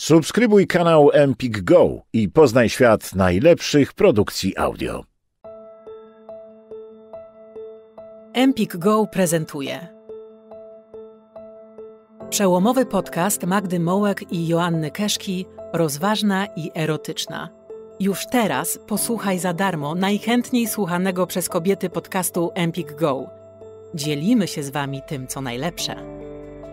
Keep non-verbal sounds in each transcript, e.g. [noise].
Subskrybuj kanał Empik Go i poznaj świat najlepszych produkcji audio. Empik Go prezentuje przełomowy podcast Magdy Mołek i Joanny Keszki rozważna i erotyczna. Już teraz posłuchaj za darmo najchętniej słuchanego przez kobiety podcastu Empik Go. Dzielimy się z wami tym, co najlepsze.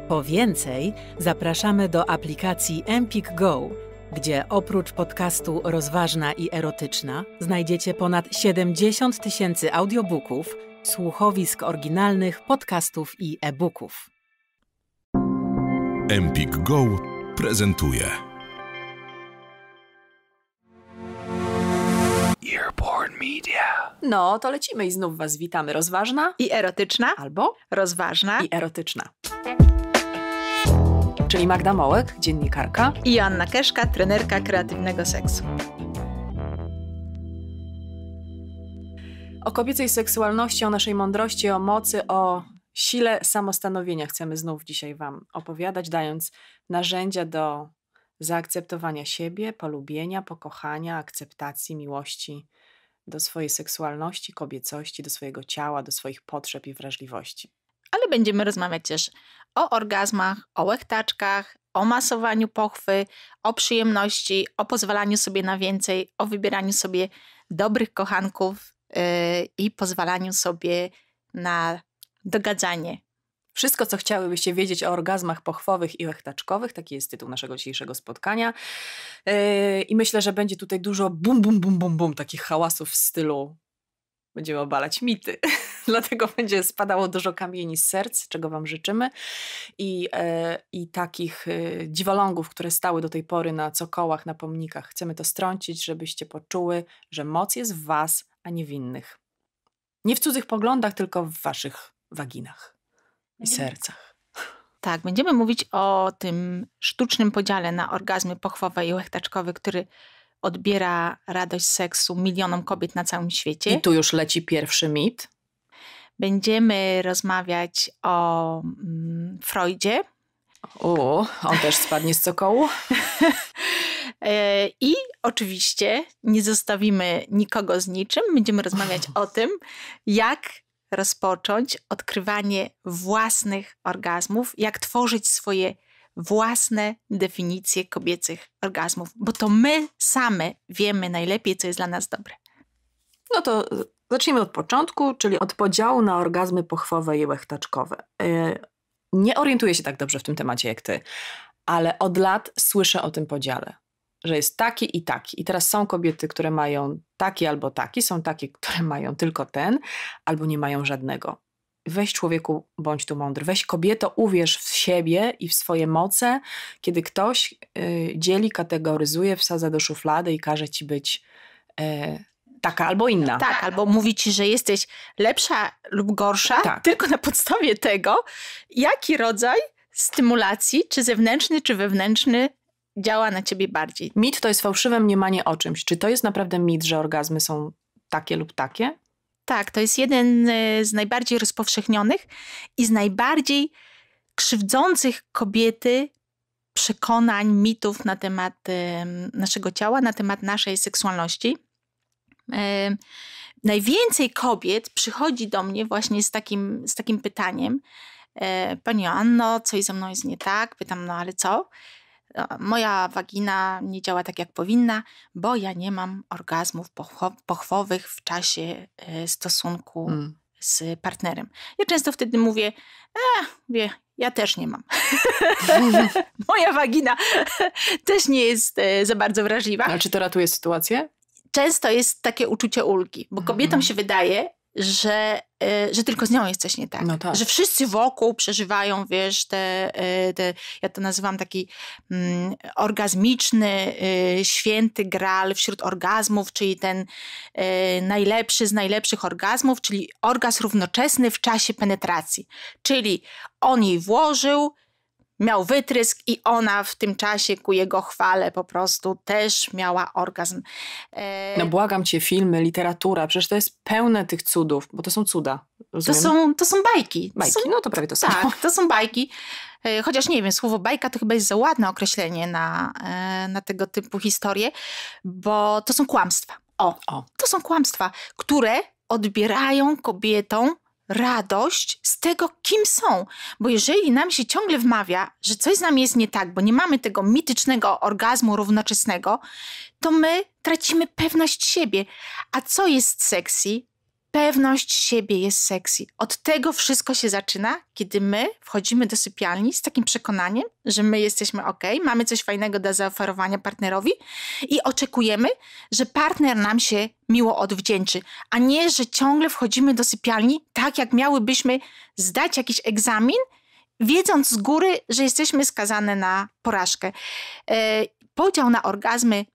Po więcej zapraszamy do aplikacji Empik Go, gdzie oprócz podcastu Rozważna i Erotyczna znajdziecie ponad 70 tysięcy audiobooków, słuchowisk oryginalnych, podcastów i e-booków. Empik Go prezentuje. Earborn Media. No, to lecimy i znów Was witamy. Rozważna i erotyczna. Albo rozważna i erotyczna czyli Magda Mołek, dziennikarka i Joanna Keszka, trenerka kreatywnego seksu. O kobiecej seksualności, o naszej mądrości, o mocy, o sile samostanowienia chcemy znów dzisiaj Wam opowiadać, dając narzędzia do zaakceptowania siebie, polubienia, pokochania, akceptacji, miłości do swojej seksualności, kobiecości, do swojego ciała, do swoich potrzeb i wrażliwości. Ale będziemy rozmawiać też o orgazmach, o łechtaczkach, o masowaniu pochwy, o przyjemności, o pozwalaniu sobie na więcej, o wybieraniu sobie dobrych kochanków y, i pozwalaniu sobie na dogadzanie. Wszystko, co chciałybyście wiedzieć o orgazmach pochwowych i łechtaczkowych, taki jest tytuł naszego dzisiejszego spotkania. Y, I myślę, że będzie tutaj dużo bum, bum, bum, bum, bum, takich hałasów w stylu będziemy obalać mity. [laughs] [laughs] dlatego będzie spadało dużo kamieni z serc, czego Wam życzymy. I, e, i takich e, dziwolągów, które stały do tej pory na cokołach, na pomnikach. Chcemy to strącić, żebyście poczuły, że moc jest w Was, a nie w innych. Nie w cudzych poglądach, tylko w Waszych waginach i mhm. sercach. Tak, będziemy mówić o tym sztucznym podziale na orgazmy pochwowe i łechtaczkowe, który odbiera radość seksu milionom kobiet na całym świecie. I tu już leci pierwszy mit. Będziemy rozmawiać o mm, Freudzie. O, on też spadnie z cokołu. [laughs] E, I oczywiście nie zostawimy nikogo z niczym. Będziemy rozmawiać o tym, jak rozpocząć odkrywanie własnych orgazmów, jak tworzyć swoje własne definicje kobiecych orgazmów, bo to my same wiemy najlepiej, co jest dla nas dobre. No to Zacznijmy od początku, czyli od podziału na orgazmy pochwowe i łechtaczkowe. Y, nie orientuję się tak dobrze w tym temacie jak ty, ale od lat słyszę o tym podziale, że jest taki i taki. I teraz są kobiety, które mają taki albo taki, są takie, które [laughs] mają tylko ten, albo nie mają żadnego. Weź człowieku, bądź tu mądry. Weź kobieto, uwierz w siebie i w swoje moce, kiedy ktoś y, dzieli, kategoryzuje, wsadza do szuflady i każe ci być y, taka albo inna. Tak, albo mówi ci, że jesteś lepsza lub gorsza, tak. tylko na podstawie tego, jaki rodzaj stymulacji, czy zewnętrzny, czy wewnętrzny, działa na ciebie bardziej. Mit to jest fałszywe mniemanie o czymś. Czy to jest naprawdę mit, że orgazmy są takie lub takie? Tak, to jest jeden e, z najbardziej rozpowszechnionych i z najbardziej krzywdzących kobiety przekonań, mitów na temat naszego ciała, na temat naszej seksualności. Najwięcej kobiet przychodzi do mnie właśnie z takim, z takim pytaniem. E, Pani Anno, coś ze mną jest nie tak? Pytam, no ale co? E, Moja wagina nie działa tak jak powinna, bo ja nie mam orgazmów pochwowych w czasie e, stosunku mm. z partnerem. Ja często wtedy mówię, e, wie, ja też nie mam. [laughs] [laughs] Moja wagina [laughs] też nie jest za bardzo wrażliwa. Ale czy to ratuje sytuację? często jest takie uczucie ulgi, bo mhm. kobietom się wydaje, że, e, że tylko z nią jest coś nie tak. No tak. Że wszyscy wokół przeżywają, wiesz, te, e, te ja to nazywam taki mm, orgazmiczny, e, święty gral wśród orgazmów, czyli ten y, najlepszy z najlepszych orgazmów, czyli orgazm równoczesny w czasie penetracji. Czyli on jej włożył, miał wytrysk i ona w tym czasie ku jego chwale po prostu też miała orgazm. E, no błagam cię, filmy, literatura, przecież to jest pełne tych cudów, bo to są cuda. To są, to są bajki. Bajki, to są, no to prawie to tak, samo. Tak, to są bajki. E, chociaż nie wiem, słowo bajka to chyba jest za ładne określenie na, e, na tego typu historie, bo to są kłamstwa. O, o. to są kłamstwa, które odbierają kobietom radość z tego, kim są. Bo jeżeli nam się ciągle wmawia, że coś z nami jest nie tak, bo nie mamy tego mitycznego orgazmu równoczesnego, to my tracimy pewność siebie. A co jest sexy? pewność siebie jest sexy. Od tego wszystko się zaczyna, kiedy my wchodzimy do sypialni z takim przekonaniem, że my jesteśmy ok, mamy coś fajnego do zaoferowania partnerowi i oczekujemy, że partner nam się miło odwdzięczy, a nie, że ciągle wchodzimy do sypialni tak, jak miałybyśmy zdać jakiś egzamin, wiedząc z góry, że jesteśmy skazane na porażkę. Yy, podział na orgazmy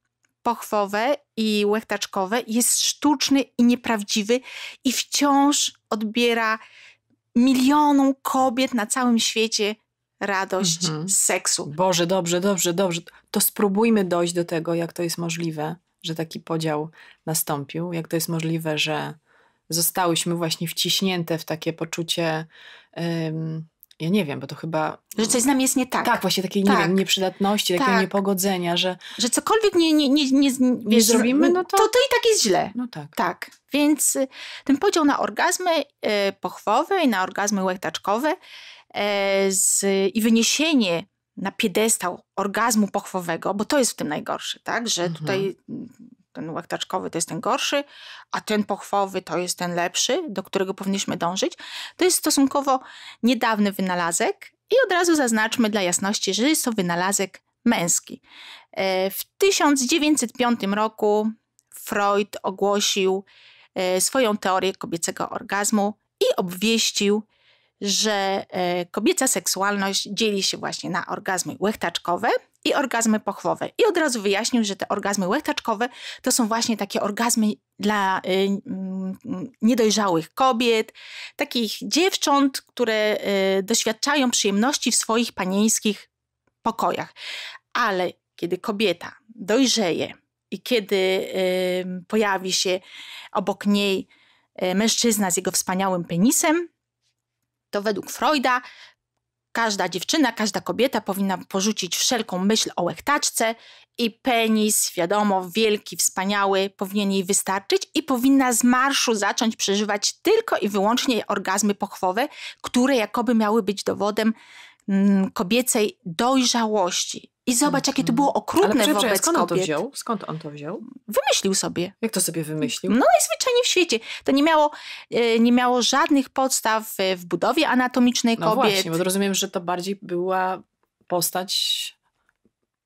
pochwowe i łechtaczkowe jest sztuczny i nieprawdziwy i wciąż odbiera milionom kobiet na całym świecie radość mhm. z seksu. Boże, dobrze, dobrze, dobrze. To spróbujmy dojść do tego, jak to jest możliwe, że taki podział nastąpił, jak to jest możliwe, że zostałyśmy właśnie wciśnięte w takie poczucie ja nie wiem, bo to chyba... Że coś z nami jest nie tak. Tak, właśnie takiej, tak. wiem, nieprzydatności, takiego tak. niepogodzenia, że... Że cokolwiek nie, nie, nie, nie, nie zrobimy, no to... to... To i tak jest źle. No tak. Tak, więc y, ten podział na orgazmy y, pochwowe i na orgazmy łechtaczkowe y, z, i wyniesienie na piedestał orgazmu pochwowego, bo to jest w tym najgorsze, tak? Że mhm. tutaj ten łaktaczkowy to jest ten gorszy, a ten pochwowy to jest ten lepszy, do którego powinniśmy dążyć. To jest stosunkowo niedawny wynalazek i od razu zaznaczmy dla jasności, że jest to wynalazek męski. E, w 1905 roku Freud ogłosił e, swoją teorię kobiecego orgazmu i obwieścił, że e, kobieca seksualność dzieli się właśnie na orgazmy łechtaczkowe – i orgazmy pochwowe. I od razu wyjaśnił, że te orgazmy łechtaczkowe to są właśnie takie orgazmy dla y, y, niedojrzałych kobiet, takich dziewcząt, które y, doświadczają przyjemności w swoich panieńskich pokojach. Ale kiedy kobieta dojrzeje i kiedy pojawi się obok niej y, mężczyzna z jego wspaniałym penisem, to według Freuda Każda dziewczyna, każda kobieta powinna porzucić wszelką myśl o łechtaczce i penis, wiadomo, wielki, wspaniały, powinien jej wystarczyć i powinna z marszu zacząć przeżywać tylko i wyłącznie orgazmy pochwowe, które jakoby miały być dowodem Mm, kobiecej dojrzałości. I zobacz, jakie to mhm. było okrutne Ale wobec skąd kobiet. On to wziął? Skąd on to wziął? Wymyślił sobie. Jak to sobie wymyślił? No najzwyczajniej w świecie. To nie miało, e, nie miało żadnych podstaw w budowie anatomicznej no kobiet. No właśnie, bo rozumiem, że to bardziej była postać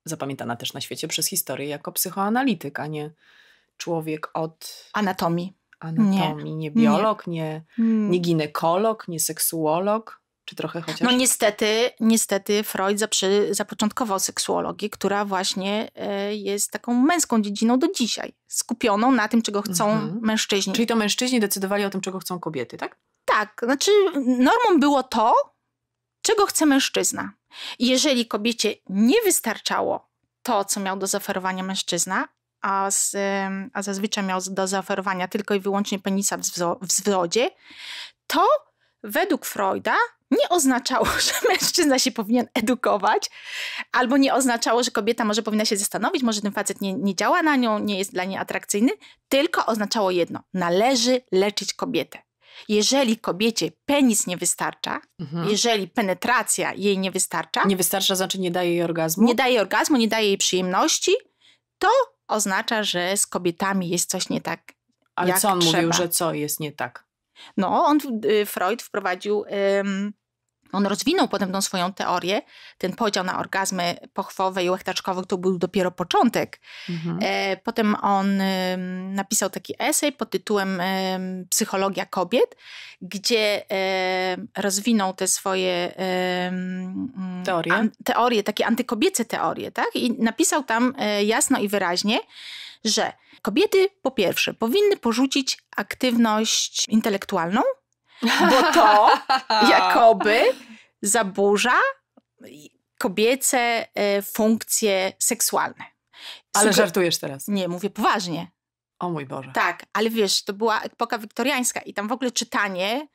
zapamiętana też na świecie przez historię jako psychoanalityk, a nie człowiek od... Anatomii. Anatomii. Nie, nie biolog, nie, nie, hmm. nie ginekolog, nie seksuolog. Czy trochę chociaż? No niestety, niestety Freud zaprzy, zapoczątkował seksuologię, która właśnie e, jest taką męską dziedziną do dzisiaj, skupioną na tym, czego chcą mhm. mężczyźni. Czyli to mężczyźni decydowali o tym, czego chcą kobiety, tak? Tak, znaczy normą było to, czego chce mężczyzna. I jeżeli kobiecie nie wystarczało to, co miał do zaoferowania mężczyzna, a, z, a zazwyczaj miał do zaoferowania tylko i wyłącznie penisa w, wzwo, w zwrodzie, to według Freuda nie oznaczało, [laughs] że mężczyzna się powinien edukować, albo nie oznaczało, że kobieta może powinna się zastanowić, może ten facet nie, nie działa na nią, nie jest dla niej atrakcyjny, tylko oznaczało jedno: należy leczyć kobietę. Jeżeli kobiecie penis nie wystarcza, mhm. jeżeli penetracja jej nie wystarcza. Nie wystarcza, znaczy nie daje jej orgazmu? Nie daje jej orgazmu, nie daje jej przyjemności, to oznacza, że z kobietami jest coś nie tak. Ale co on trzeba. mówił, że co jest nie tak? No, on, y, Freud wprowadził, on rozwinął potem tą swoją teorię. Ten podział na orgazmy pochwowe i łechtaczkowe to był dopiero początek. Mhm. E, potem on napisał taki esej pod tytułem Psychologia kobiet, gdzie rozwinął te swoje teorie, an, teorie takie antykobiece teorie. Tak? I napisał tam e, jasno i wyraźnie, że kobiety po pierwsze powinny porzucić aktywność intelektualną, bo to [laughs] jakoby zaburza kobiece e, funkcje seksualne. Ale żartujesz teraz. Nie, mówię poważnie. O mój Boże. Tak, ale wiesz, to była epoka wiktoriańska i tam w ogóle czytanie,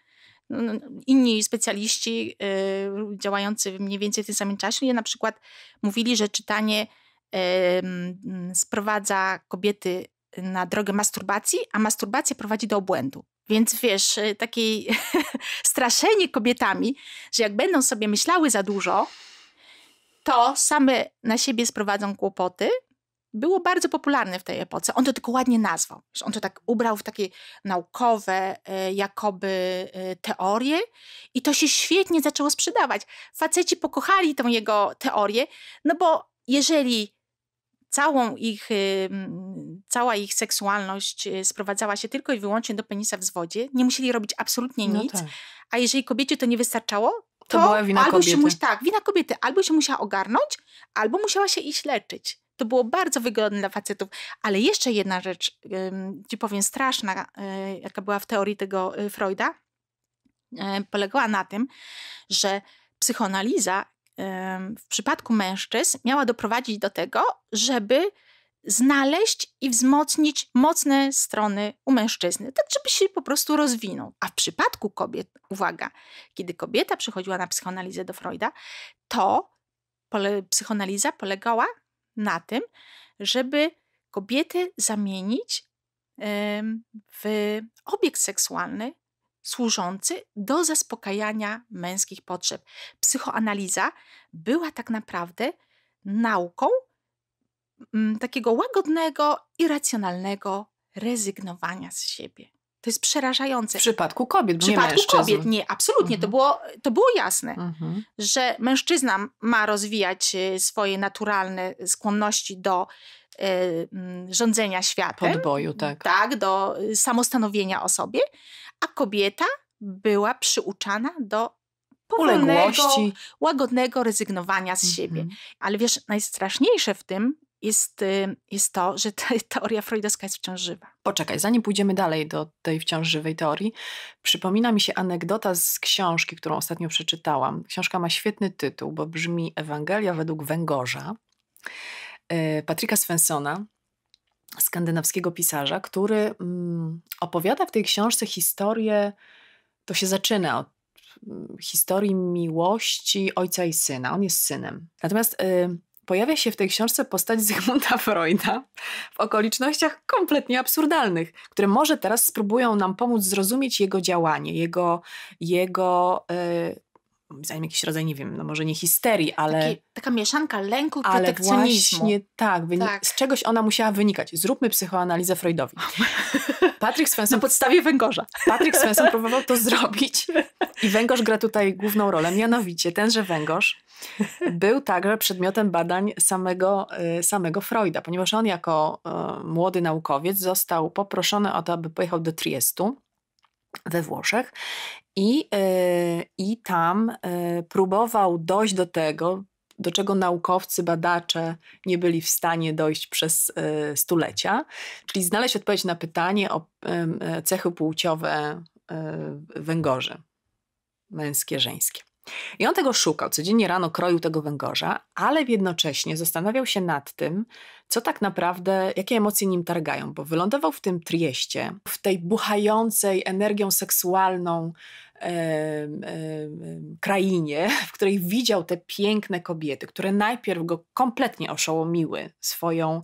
no, no, inni specjaliści yy, działający mniej więcej w tym samym czasie, na przykład mówili, że czytanie Mm, sprowadza kobiety na drogę masturbacji, a masturbacja prowadzi do obłędu. Więc wiesz, y, takie [laughs] straszenie kobietami, że jak będą sobie myślały za dużo, to same na siebie sprowadzą kłopoty, było bardzo popularne w tej epoce. On to tylko ładnie nazwał. On to tak ubrał w takie naukowe, e, jakoby e, teorie, i to się świetnie zaczęło sprzedawać. Faceci pokochali tą jego teorię, no bo jeżeli całą ich, cała ich seksualność y, sprowadzała się tylko i wyłącznie do penisa w zwodzie. Nie musieli robić absolutnie no nic. No tak. A jeżeli kobiecie to nie wystarczało, to, to była wina albo kobiety. Się musi, tak, wina kobiety. Albo się musiała ogarnąć, albo musiała się iść leczyć. To było bardzo wygodne dla facetów. Ale jeszcze jedna rzecz, ci powiem straszna, y, jaka była w teorii tego y, Freuda, polegała na tym, że psychoanaliza w przypadku mężczyzn miała doprowadzić do tego, żeby znaleźć i wzmocnić mocne strony u mężczyzny, tak żeby się po prostu rozwinął. A w przypadku kobiet, uwaga, kiedy kobieta przychodziła na psychoanalizę do Freuda, to pole psychoanaliza polegała na tym, żeby kobietę zamienić w obiekt seksualny służący do zaspokajania męskich potrzeb. Psychoanaliza była tak naprawdę nauką mm, takiego łagodnego i racjonalnego rezygnowania z siebie. To jest przerażające. W przypadku kobiet, w nie przypadku mężczyzn. kobiet nie, absolutnie. Mhm. To, było, to było jasne, mhm. że mężczyzna ma rozwijać e, swoje naturalne skłonności do E, mm, rządzenia światem. Podboju, mm, tak. Tak, do y, samostanowienia o sobie, a kobieta była przyuczana do uległości, łagodnego rezygnowania z mhm. siebie. Ale wiesz, najstraszniejsze w tym jest, y, jest to, że ta [laughs] teoria freudowska jest wciąż żywa. Poczekaj, zanim pójdziemy dalej do tej wciąż żywej teorii, przypomina mi się anegdota z książki, którą ostatnio przeczytałam. Książka ma świetny tytuł, bo brzmi Ewangelia według węgorza. E, Patryka Svensona, skandynawskiego pisarza, który mm, opowiada w tej książce historię, to się zaczyna od mm, historii miłości ojca i syna. On jest synem. Natomiast e, pojawia się w tej książce postać Zygmunta [laughs] Freuda w okolicznościach kompletnie absurdalnych, które może teraz spróbują nam pomóc zrozumieć jego działanie, jego, jego e, zdaniem jakiś rodzaj, nie wiem, no może nie histerii, ale... Taki, taka mieszanka lęku i ale właśnie tak, tak, z czegoś ona musiała wynikać. Zróbmy psychoanalizę Freudowi. [laughs] Patryk Svensson... Na podstawie węgorza. Patryk Svensson próbował to [laughs] zrobić i węgorz gra tutaj główną rolę. Mianowicie tenże węgorz był także przedmiotem badań samego, y, samego Freuda, ponieważ on jako y, młody naukowiec został poproszony o to, aby pojechał do Triestu we Włoszech i, e, i tam e, próbował dojść do tego, do czego naukowcy, badacze nie byli w stanie dojść przez e, stulecia, czyli znaleźć odpowiedź na pytanie o cechy płciowe węgorzy, męskie, żeńskie. I on tego szukał, codziennie rano kroił tego węgorza, ale jednocześnie zastanawiał się nad tym, co tak naprawdę, jakie emocje nim targają, bo wylądował w tym trieście, w tej buchającej energią seksualną krainie, w której widział te piękne kobiety, które najpierw go kompletnie oszołomiły swoją,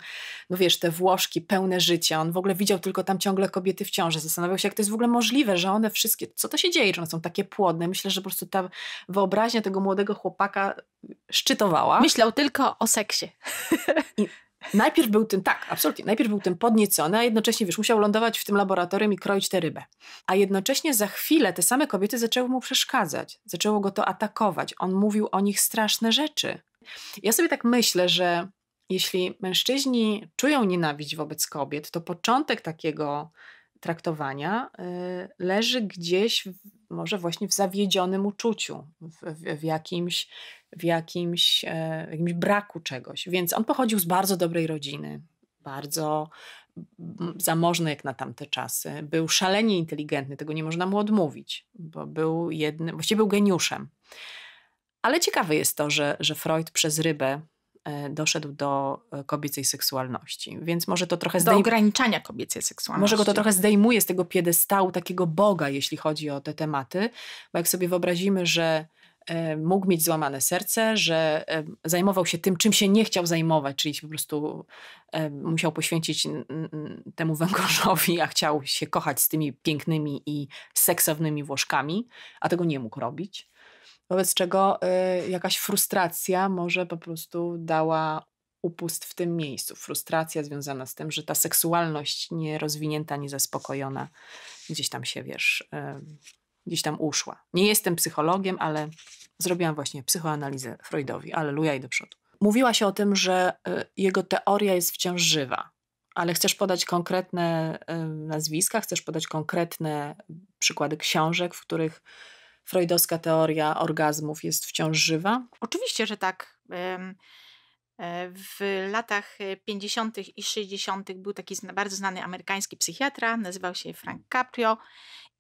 no wiesz, te Włoszki pełne życia. On w ogóle widział tylko tam ciągle kobiety w ciąży. Zastanawiał się, jak to jest w ogóle możliwe, że one wszystkie, co to się dzieje, że one są takie płodne. Myślę, że po prostu ta wyobraźnia tego młodego chłopaka szczytowała. Myślał tylko o seksie. I najpierw był tym, tak, absolutnie, najpierw był tym podniecony, a jednocześnie, wiesz, musiał lądować w tym laboratorium i kroić tę rybę. A jednocześnie za chwilę te same kobiety zaczęły mu przeszkadzać, zaczęło go to atakować. On mówił o nich straszne rzeczy. Ja sobie tak myślę, że jeśli mężczyźni czują nienawiść wobec kobiet, to początek takiego traktowania y, leży gdzieś w, może właśnie w zawiedzionym uczuciu, w, w, w jakimś w jakimś, e, w jakimś braku czegoś. Więc on pochodził z bardzo dobrej rodziny, bardzo zamożny jak na tamte czasy. Był szalenie inteligentny, tego nie można mu odmówić, bo był jednym, właściwie był geniuszem. Ale ciekawe jest to, że, że Freud przez rybę e, doszedł do e, kobiecej seksualności. Więc może to trochę zdejmuje. Do ograniczania kobiecej seksualności. Może go to trochę zdejmuje z tego piedestału takiego Boga, jeśli chodzi o te tematy, bo jak sobie wyobrazimy, że E, mógł mieć złamane serce, że e, zajmował się tym, czym się nie chciał zajmować, czyli po prostu e, musiał poświęcić temu węgorzowi, a chciał się kochać z tymi pięknymi i seksownymi Włoszkami, a tego nie mógł robić. Wobec czego jakaś frustracja może po prostu dała upust w tym miejscu. Frustracja związana z tym, że ta seksualność nierozwinięta, niezaspokojona gdzieś tam się, wiesz, gdzieś tam uszła. Nie jestem psychologiem, ale zrobiłam właśnie psychoanalizę Freudowi. Aleluja i do przodu. Mówiłaś o tym, że y, jego teoria jest wciąż żywa, ale chcesz podać konkretne y, nazwiska, chcesz podać konkretne przykłady książek, w których freudowska teoria orgazmów jest wciąż żywa? Oczywiście, że tak. E, w latach 50. E, i 60. był taki bardzo znany amerykański psychiatra, nazywał się Frank Caprio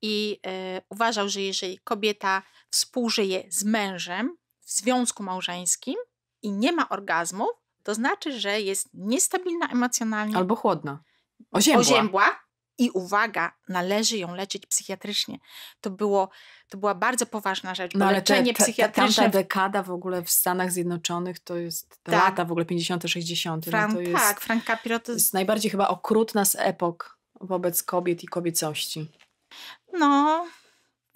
i y, uważał, że jeżeli kobieta współżyje z mężem w związku małżeńskim i nie ma orgazmów, to znaczy, że jest niestabilna emocjonalnie. Albo chłodna. Oziębła. Oziębła. I uwaga, należy ją leczyć psychiatrycznie. To, było, to była bardzo poważna rzecz. No, ale leczenie te, te, psychiatryczne. Tamta dekada w ogóle w Stanach Zjednoczonych to jest te tak. lata w ogóle 50., 60. No Frank, no tak, Frank Capiro to jest najbardziej chyba okrutna z epok wobec kobiet i kobiecości no,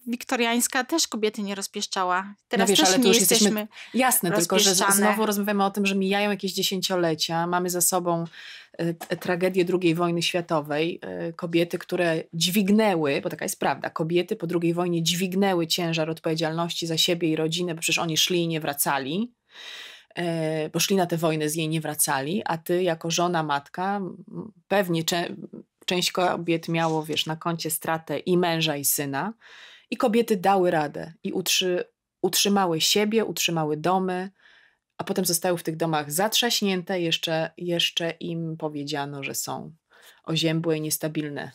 wiktoriańska też kobiety nie rozpieszczała. Teraz no wiesz, też nie już jesteśmy, jasne, tylko że znowu rozmawiamy o tym, że mijają jakieś dziesięciolecia, mamy za sobą y, tragedię II wojny światowej, y, kobiety, które dźwignęły, bo taka jest prawda, kobiety po II wojnie dźwignęły ciężar odpowiedzialności za siebie i rodzinę, bo przecież oni szli i nie wracali. poszli na te wojny, z jej nie wracali, a ty jako żona, matka, pewnie część kobiet miało, wiesz, na koncie stratę i męża, i syna. I kobiety dały radę i utrzy, utrzymały siebie, utrzymały domy, a potem zostały w tych domach zatrzaśnięte. Jeszcze, jeszcze im powiedziano, że są oziębłe i niestabilne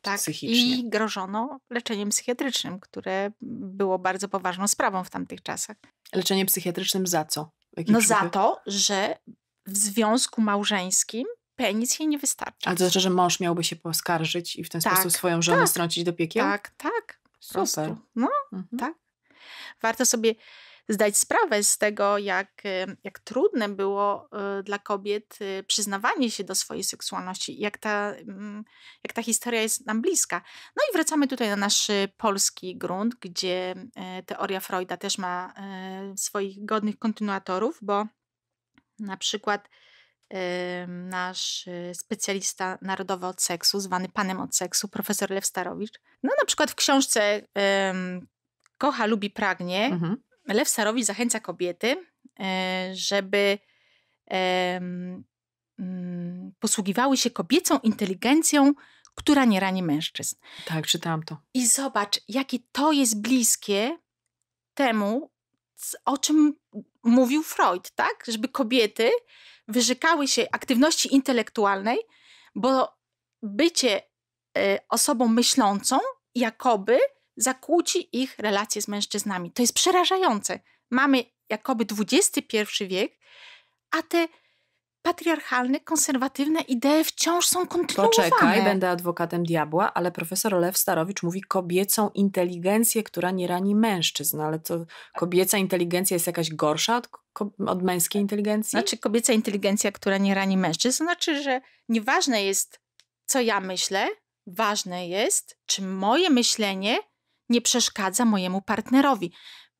tak, I grożono leczeniem psychiatrycznym, które było bardzo poważną sprawą w tamtych czasach. Leczenie psychiatrycznym za co? No za to, że w związku małżeńskim i nic jej nie wystarczy. Ale to znaczy, że mąż miałby się poskarżyć i w ten tak, sposób swoją żonę tak, strącić do piekieł? Tak, tak. Super. No, mhm. tak. Warto sobie zdać sprawę z tego, jak, jak trudne było y, dla kobiet y, przyznawanie się do swojej seksualności, jak ta, mm, jak ta historia jest nam bliska. No i wracamy tutaj na nasz y, polski grunt, gdzie teoria Freuda też ma swoich godnych kontynuatorów, bo na przykład nasz y, specjalista narodowy od seksu, zwany panem od seksu, profesor Lew Starowicz. No na przykład w książce Kocha, lubi, pragnie mhm. Lew Starowicz zachęca kobiety, e, żeby mm, posługiwały się kobiecą inteligencją, która nie rani mężczyzn. Tak, czytałam to. I zobacz, jakie to jest bliskie temu, o czym mówił Freud, tak? Żeby kobiety wyrzekały się aktywności intelektualnej, bo bycie e, osobą myślącą jakoby zakłóci ich relacje z mężczyznami. To jest przerażające. Mamy jakoby XXI wiek, a te patriarchalne, konserwatywne idee wciąż są kontynuowane. Poczekaj, będę adwokatem diabła, ale profesor Lew Starowicz mówi kobiecą inteligencję, która nie rani mężczyzn. Ale to kobieca inteligencja jest jakaś gorsza od, od męskiej inteligencji? Znaczy kobieca inteligencja, która nie rani mężczyzn, znaczy, że nieważne jest, co ja myślę, ważne jest, czy moje myślenie nie przeszkadza mojemu partnerowi.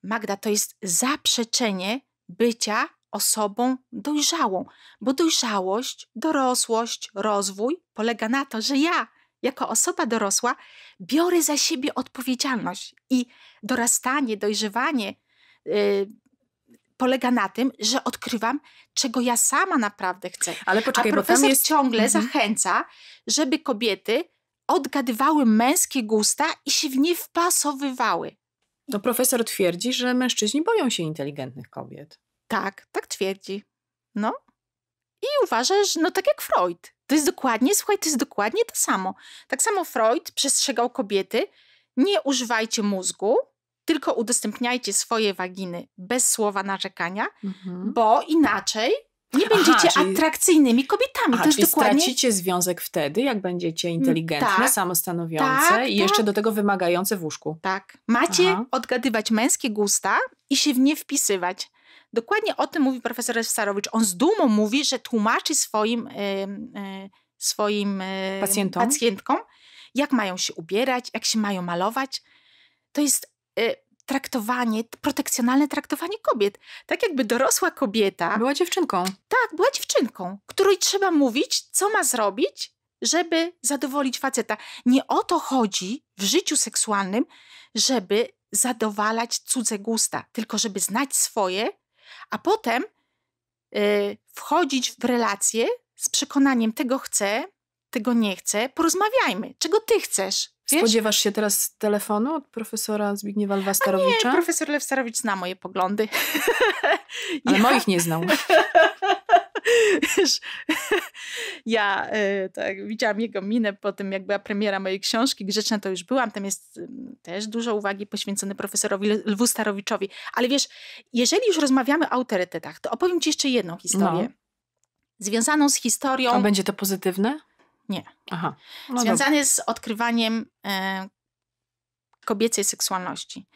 Magda, to jest zaprzeczenie bycia osobą dojrzałą, bo dojrzałość, dorosłość, rozwój polega na to, że ja, jako osoba dorosła, biorę za siebie odpowiedzialność i dorastanie, dojrzewanie yy, polega na tym, że odkrywam, czego ja sama naprawdę chcę. Ale poczekaj, A profesor jest... ciągle mhm. zachęca, żeby kobiety odgadywały męskie gusta i się w nie wpasowywały. No profesor twierdzi, że mężczyźni boją się inteligentnych kobiet. Tak, tak twierdzi. No. I uważasz, no tak jak Freud. To jest dokładnie, słuchaj, to jest dokładnie to samo. Tak samo Freud przestrzegał kobiety, nie używajcie mózgu, tylko udostępniajcie swoje waginy bez słowa narzekania, mhm. bo inaczej nie będziecie Aha, czyli... atrakcyjnymi kobietami. Aha, to jest czyli dokładnie... stracicie związek wtedy, jak będziecie mm, inteligentne, tak, samostanowiące tak, i jeszcze tak. do tego wymagające w łóżku. Tak. Macie Aha. odgadywać męskie gusta i się w nie wpisywać. Dokładnie o tym mówi profesor Sarowicz. On z dumą mówi, że tłumaczy swoim, swoim Pacjentom? pacjentkom, jak mają się ubierać, jak się mają malować. To jest e, traktowanie, protekcjonalne traktowanie kobiet. Tak jakby dorosła kobieta. Była dziewczynką. Tak, była dziewczynką, której trzeba mówić, co ma zrobić, żeby zadowolić faceta. Nie o to chodzi w życiu seksualnym, żeby zadowalać cudze gusta, tylko żeby znać swoje a potem y, wchodzić w relacje z przekonaniem tego chcę, tego nie chcę, porozmawiajmy, czego ty chcesz. Wiesz? Spodziewasz się teraz telefonu od profesora Zbigniewa Lwa Starowicza? nie, profesor Lew Starowicz zna moje poglądy. [laughs] Ale ja... moich nie znał. [laughs] [laughs] Wiesz, [laughs] ja e, tak, widziałam jego minę po tym, jak była premiera mojej książki, grzeczna to już byłam, tam jest mm, też dużo uwagi poświęcone profesorowi Lwu Starowiczowi. Ale wiesz, jeżeli już rozmawiamy o autorytetach, to opowiem ci jeszcze jedną historię. No. Związaną z historią... A będzie to pozytywne? Nie. Aha. No Związane dobra. z odkrywaniem e, kobiecej seksualności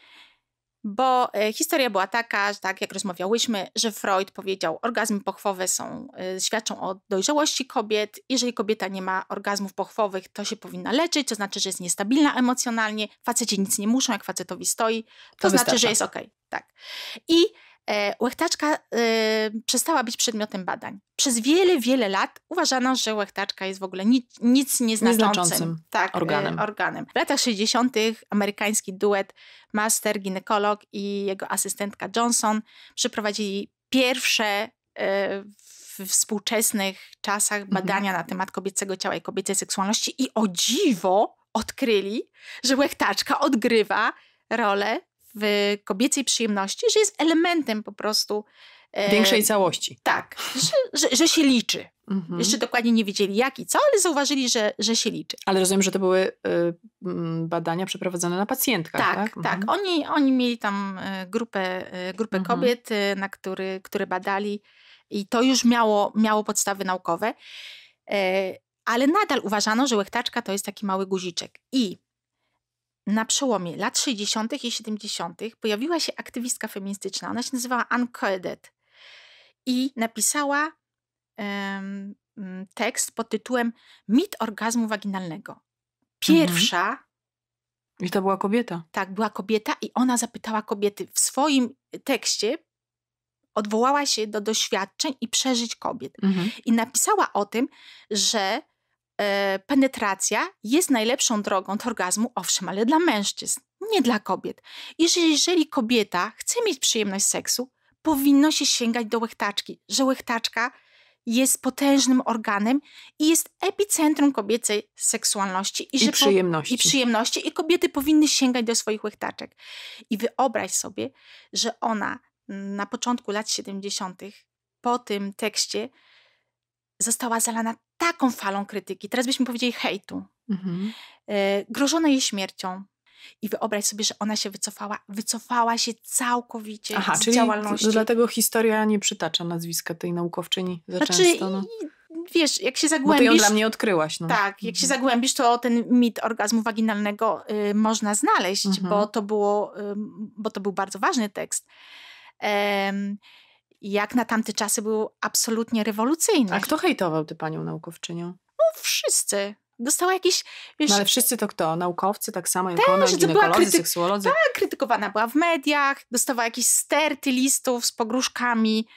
bo e, historia była taka, że tak jak rozmawiałyśmy, że Freud powiedział, orgazmy pochwowe są, e, świadczą o dojrzałości kobiet. Jeżeli kobieta nie ma orgazmów pochwowych, to się powinna leczyć, to znaczy, że jest niestabilna emocjonalnie, faceci nic nie muszą, jak facetowi stoi, to, to znaczy, wystarcza. że jest okej. Okay. Tak. I E, łechtaczka e, przestała być przedmiotem badań. Przez wiele, wiele lat uważano, że łechtaczka jest w ogóle nic, nic nieznaczącym tak, e, organem. organem. W latach 60. amerykański duet master, ginekolog i jego asystentka Johnson przeprowadzili pierwsze w współczesnych czasach mhm. badania mhm. na temat kobiecego ciała i kobiecej seksualności i o dziwo odkryli, że łechtaczka odgrywa rolę w kobiecej przyjemności, że jest elementem po prostu. E, Większej całości. Tak, że, że, że się liczy. Mhm. Jeszcze dokładnie nie wiedzieli jak i co, ale zauważyli, że, że się liczy. Ale rozumiem, że to były y, badania przeprowadzone na pacjentkach, tak? Tak, tak. mhm. tak. Oni, oni mieli tam e, grupę, e, grupę mhm. kobiet, e, na który, które badali i to już miało, miało podstawy naukowe. E, ale nadal uważano, że łechtaczka to jest taki mały guziczek. I na przełomie lat 60. i 70. pojawiła się aktywistka feministyczna. Ona się nazywała Coldet i napisała um, tekst pod tytułem Mit orgazmu waginalnego. Pierwsza. Mhm. I to była kobieta. Tak, była kobieta, i ona zapytała kobiety w swoim tekście, odwołała się do doświadczeń i przeżyć kobiet. Mhm. I napisała o tym, że E, penetracja jest najlepszą drogą do orgazmu, owszem, ale dla mężczyzn, nie dla kobiet. Jeżeli, jeżeli kobieta chce mieć przyjemność seksu, powinno się sięgać do łechtaczki, że łechtaczka jest potężnym organem i jest epicentrum kobiecej seksualności i, I przyjemności. Po, i przyjemności. I kobiety powinny sięgać do swoich łechtaczek. I wyobraź sobie, że ona na początku lat 70. po tym tekście została zalana taką falą krytyki, teraz byśmy powiedzieli hejtu, mhm. E, grożono jej śmiercią. I wyobraź sobie, że ona się wycofała, wycofała się całkowicie Aha, z czyli działalności. Dlatego historia nie przytacza nazwiska tej naukowczyni za znaczy, często. No. Wiesz, jak się zagłębisz. Bo ty ją dla mnie odkryłaś. No. Tak, jak mhm. się zagłębisz, to ten mit orgazmu waginalnego y, można znaleźć, mhm. bo, to było, y, bo to był bardzo ważny tekst jak na tamte czasy był absolutnie rewolucyjny. A kto hejtował tę panią naukowczynią? No wszyscy. Dostała jakieś... Wiesz, no ale wszyscy to kto? Naukowcy tak samo jak też, ona, ginekolodzy, kryty... seksuolodzy? Tak, krytykowana była w mediach, dostawała jakieś sterty listów z pogróżkami.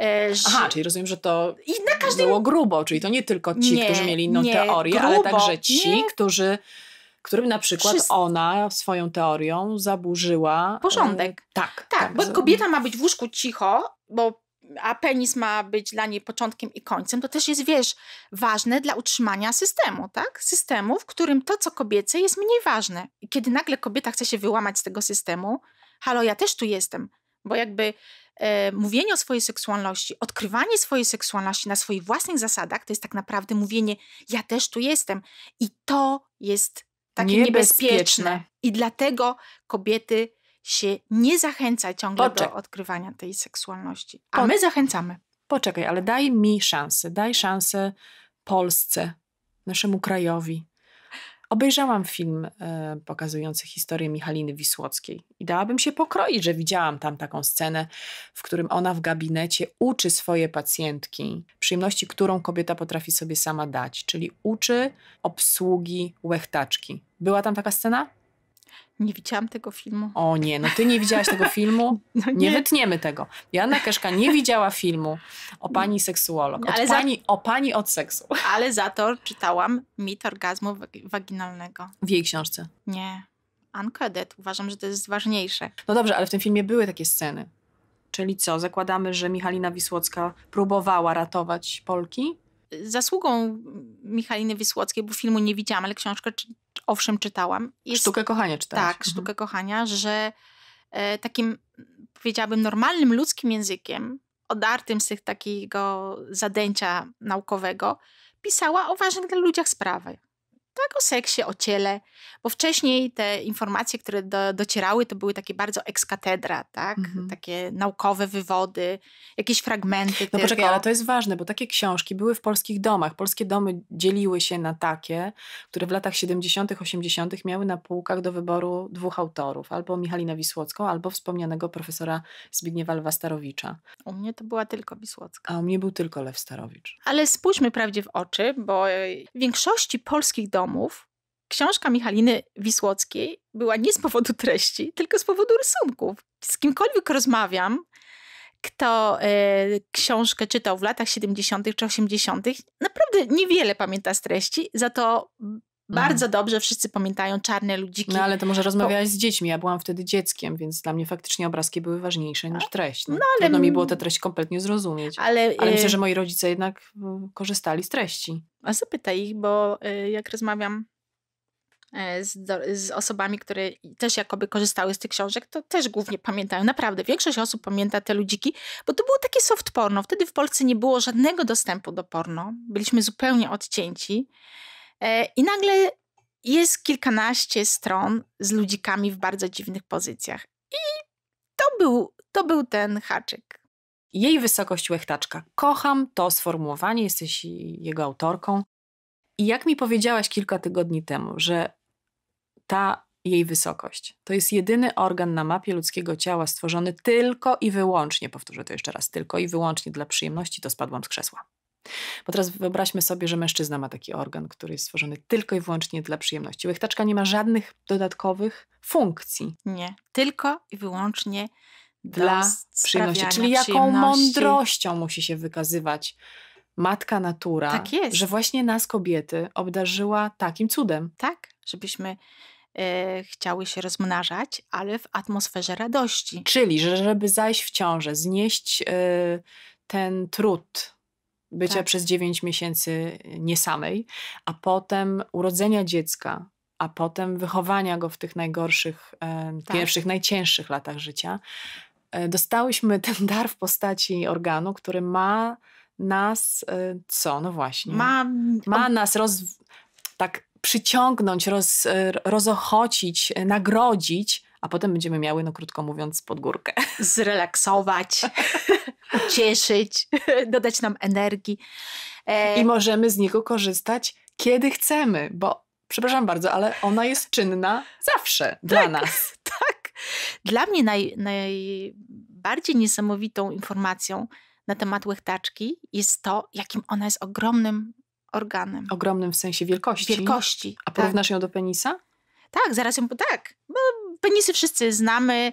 E, że... Aha, czyli rozumiem, że to I na każdym... było grubo, czyli to nie tylko ci, nie, którzy mieli inną no, nie, teorię, grubo, ale także ci, nie. którzy którym na przykład ona swoją teorią zaburzyła e, porządek. tak, tak, tak. Bo kobieta ma być w łóżku cicho, bo a penis ma być dla niej początkiem i końcem, to też jest, wiesz, ważne dla utrzymania systemu, tak? Systemu, w którym to, co kobiece, jest mniej ważne. I kiedy nagle kobieta chce się wyłamać z tego systemu, halo, ja też tu jestem, bo jakby e, mówienie o swojej seksualności, odkrywanie swojej seksualności na swoich własnych zasadach, to jest tak naprawdę mówienie, ja też tu jestem. I to jest takie niebezpieczne. niebezpieczne. I dlatego kobiety się nie zachęca ciągle Poczek do odkrywania tej seksualności. A my zachęcamy. Poczekaj, ale daj mi szansę, daj szansę Polsce, naszemu krajowi. Obejrzałam film e, pokazujący historię Michaliny Wisłockiej i dałabym się pokroić, że widziałam tam taką scenę, w którym ona w gabinecie uczy swoje pacjentki przyjemności, którą kobieta potrafi sobie sama dać, czyli uczy obsługi łechtaczki. Była tam taka scena? Nie widziałam tego filmu. O nie, no ty nie widziałaś tego [laughs] filmu? No nie. nie. wytniemy tego. Joanna Keszka nie widziała filmu o pani seksuolog. No, od ale pani, za... O pani od seksu. Ale za to czytałam mit orgazmu waginalnego. W jej książce? Nie. Uncredited. Uważam, że to jest ważniejsze. No dobrze, ale w tym filmie były takie sceny. Czyli co, zakładamy, że Michalina Wisłocka próbowała ratować Polki? Zasługą Michaliny Wisłockiej, bo filmu nie widziałam, ale książkę owszem czytałam. Jest, sztukę kochania czytałam. Tak, mhm. sztukę mhm. kochania, że e, takim powiedziałabym normalnym ludzkim językiem, odartym z tych takiego zadęcia naukowego, pisała o ważnych dla ludziach sprawach tak o seksie, o ciele, bo wcześniej te informacje, które do, docierały, to były takie bardzo ekskatedra, tak? Mhm. Takie naukowe wywody, jakieś fragmenty. No tylko. poczekaj, ale to jest ważne, bo takie książki były w polskich domach. Polskie domy dzieliły się na takie, które w latach 70., 80. miały na półkach do wyboru dwóch autorów, albo Michalina Wisłocką, albo wspomnianego profesora Zbigniewa Lwa Starowicza. U mnie to była tylko Wisłocka. A u mnie był tylko Lew Starowicz. Ale spójrzmy prawdzie w oczy, bo e, w większości polskich domów książka Michaliny Wisłockiej była nie z powodu treści, tylko z powodu rysunków. Z kimkolwiek rozmawiam, kto y, książkę czytał w latach 70. czy 80., naprawdę niewiele pamięta z treści, za to Mm. Bardzo mhm. dobrze wszyscy pamiętają czarne ludziki. No ale to może rozmawiałaś z dziećmi, ja byłam wtedy dzieckiem, więc dla mnie faktycznie obrazki były ważniejsze niż treść. No, no ale... Trudno mi było tę treść kompletnie zrozumieć. Ale, ale myślę, y- że moi rodzice jednak y, korzystali z treści. A zapytaj ich, bo y, jak rozmawiam e, z, z, osobami, które też jakoby korzystały z tych książek, to też głównie pamiętają. Naprawdę, większość osób pamięta te ludziki, bo to było takie soft porno. Wtedy w Polsce nie było żadnego dostępu do porno. Byliśmy zupełnie odcięci. E, I nagle jest kilkanaście stron z ludzikami w bardzo dziwnych pozycjach. I to był, to był ten haczyk. Jej wysokość łechtaczka. Kocham to sformułowanie, jesteś jego autorką. I jak mi powiedziałaś kilka tygodni temu, że ta jej wysokość to jest jedyny organ na mapie ludzkiego ciała stworzony tylko i wyłącznie, powtórzę to jeszcze raz, tylko i wyłącznie dla przyjemności, to spadłam z krzesła. Bo teraz wyobraźmy sobie, że mężczyzna ma taki organ, który jest stworzony tylko i wyłącznie dla przyjemności. Łechtaczka nie ma żadnych dodatkowych funkcji. Nie, tylko i wyłącznie dla przyjemności. Czyli jaką przyjemności. mądrością musi się wykazywać matka natura, tak że właśnie nas kobiety obdarzyła takim cudem. Tak, żebyśmy Yy, chciały się rozmnażać, ale w atmosferze radości. Czyli, że żeby zajść w ciążę, znieść e, ten trud, bycia tak. przez 9 miesięcy y, nie samej, a potem urodzenia dziecka, a potem wychowania go w tych najgorszych, tak. pierwszych, najcięższych latach życia, e, dostałyśmy ten [laughs] dar w postaci organu, który ma nas, e, co? No właśnie. Ma, ma nas roz, tak przyciągnąć, roz, e, rozochocić, nagrodzić a potem będziemy miały, no krótko mówiąc, podgórkę, [laughs] Zrelaksować, [laughs] cieszyć, dodać nam energii. E... I możemy z niego korzystać, kiedy chcemy, bo przepraszam bardzo, ale ona jest czynna zawsze tak, dla nas. [laughs] Tak. Dla mnie naj, najbardziej niesamowitą informacją na temat łechtaczki jest to, jakim ona jest ogromnym organem. Ogromnym w sensie wielkości. Wielkości. A porównasz tak. ją do penisa? Tak, zaraz ją. Tak penisy wszyscy znamy,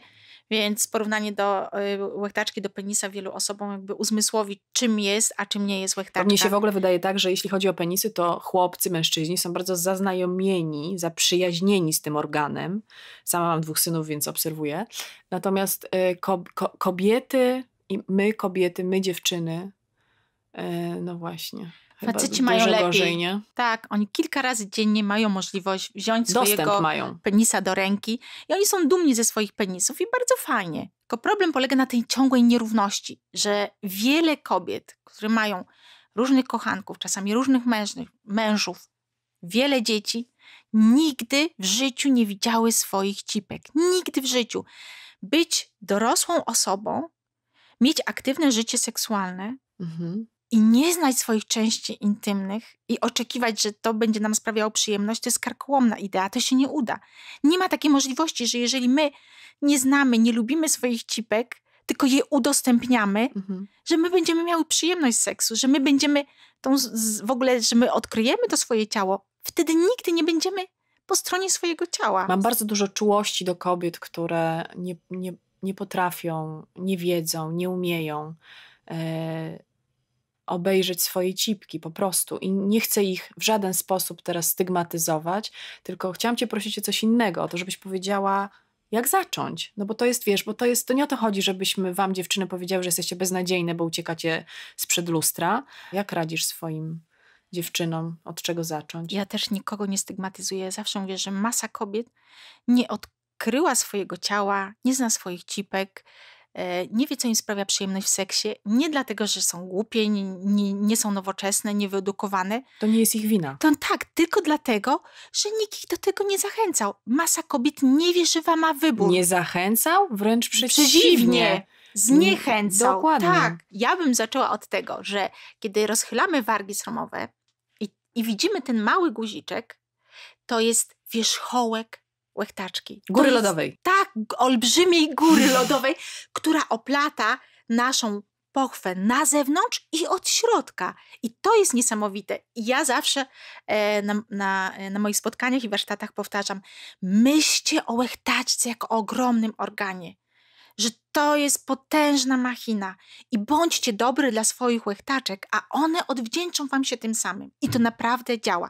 więc porównanie do y, łechtaczki do penisa wielu osobom jakby uzmysłowi, czym jest, a czym nie jest łechtaczka. Mnie się w ogóle wydaje tak, że jeśli chodzi o penisy, to chłopcy, mężczyźni są bardzo zaznajomieni, zaprzyjaźnieni z tym organem. Sama mam dwóch synów, więc obserwuję. Natomiast y, ko ko kobiety i my kobiety, my dziewczyny, y, no właśnie. Faceci mają lepiej. Gorzej, nie? Tak, oni kilka razy dziennie mają możliwość wziąć swojego mają. penisa do ręki i oni są dumni ze swoich penisów i bardzo fajnie. Tylko problem polega na tej ciągłej nierówności, że wiele kobiet, które mają różnych kochanków, czasami różnych mężnych, mężów, wiele dzieci, nigdy w życiu nie widziały swoich cipek. Nigdy w życiu. Być dorosłą osobą, mieć aktywne życie seksualne, mhm i nie znać swoich części intymnych i oczekiwać, że to będzie nam sprawiało przyjemność, to jest karkołomna idea, to się nie uda. Nie ma takiej możliwości, że jeżeli my nie znamy, nie lubimy swoich cipek, tylko je udostępniamy, mhm. że my będziemy miały przyjemność seksu, że my będziemy tą, z, w ogóle, że my odkryjemy to swoje ciało, wtedy nigdy nie będziemy po stronie swojego ciała. Mam bardzo dużo czułości do kobiet, które nie, nie, nie potrafią, nie wiedzą, nie umieją. Yy obejrzeć swoje cipki po prostu i nie chcę ich w żaden sposób teraz stygmatyzować, tylko chciałam Cię prosić o coś innego, o to, żebyś powiedziała, jak zacząć? No bo to jest, wiesz, bo to jest, to nie o to chodzi, żebyśmy wam dziewczyny powiedziały, że jesteście beznadziejne, bo uciekacie sprzed lustra. Jak radzisz swoim dziewczynom, od czego zacząć? Ja też nikogo nie stygmatyzuję. Zawsze mówię, że masa kobiet nie odkryła swojego ciała, nie zna swoich cipek, E, nie wie, co im sprawia przyjemność w seksie, nie dlatego, że są głupie, nie, nie, nie są nowoczesne, niewyedukowane. To nie jest ich wina. To tak, tylko dlatego, że nikt ich do tego nie zachęcał. Masa kobiet nie wie, że ma wybór. Nie zachęcał? Wręcz przeciwnie. przeciwnie zniechęcał. Dokładnie. Tak. Ja bym zaczęła od tego, że kiedy rozchylamy wargi sromowe i, i widzimy ten mały guziczek, to jest wierzchołek łechtaczki. Góry lodowej. Tak, olbrzymiej góry [laughs] lodowej, która oplata naszą pochwę na zewnątrz i od środka. I to jest niesamowite. I ja zawsze e, na, na, na, moich spotkaniach i warsztatach powtarzam: myślcie o łechtaczce jako o ogromnym organie. Że to jest potężna machina i bądźcie dobry dla swoich łechtaczek, a one odwdzięczą wam się tym samym. I to mhm. naprawdę działa.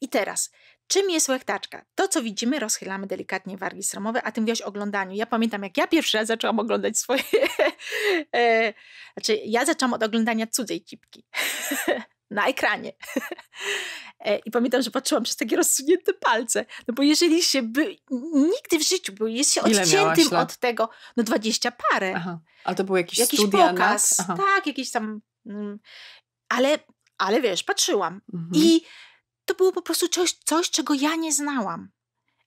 I teraz Czym jest łechtaczka? To, co widzimy, rozchylamy delikatnie wargi sromowe, a tym wiesz o oglądaniu. Ja pamiętam, jak ja pierwszy raz zaczęłam oglądać swoje... [laughs] E, znaczy, ja zaczęłam od oglądania cudzej cipki. [laughs] na ekranie. [laughs] E, I pamiętam, że patrzyłam przez takie rozsunięte palce. No bo jeżeli się by... Nigdy w życiu, był, jest się odciętym od tego... No dwadzieścia parę. Aha. A to był jakiś, jakiś studia pokaz. Tak, jakiś tam... Mm, ale, ale wiesz, patrzyłam. Mhm. I to było po prostu coś, coś, czego ja nie znałam.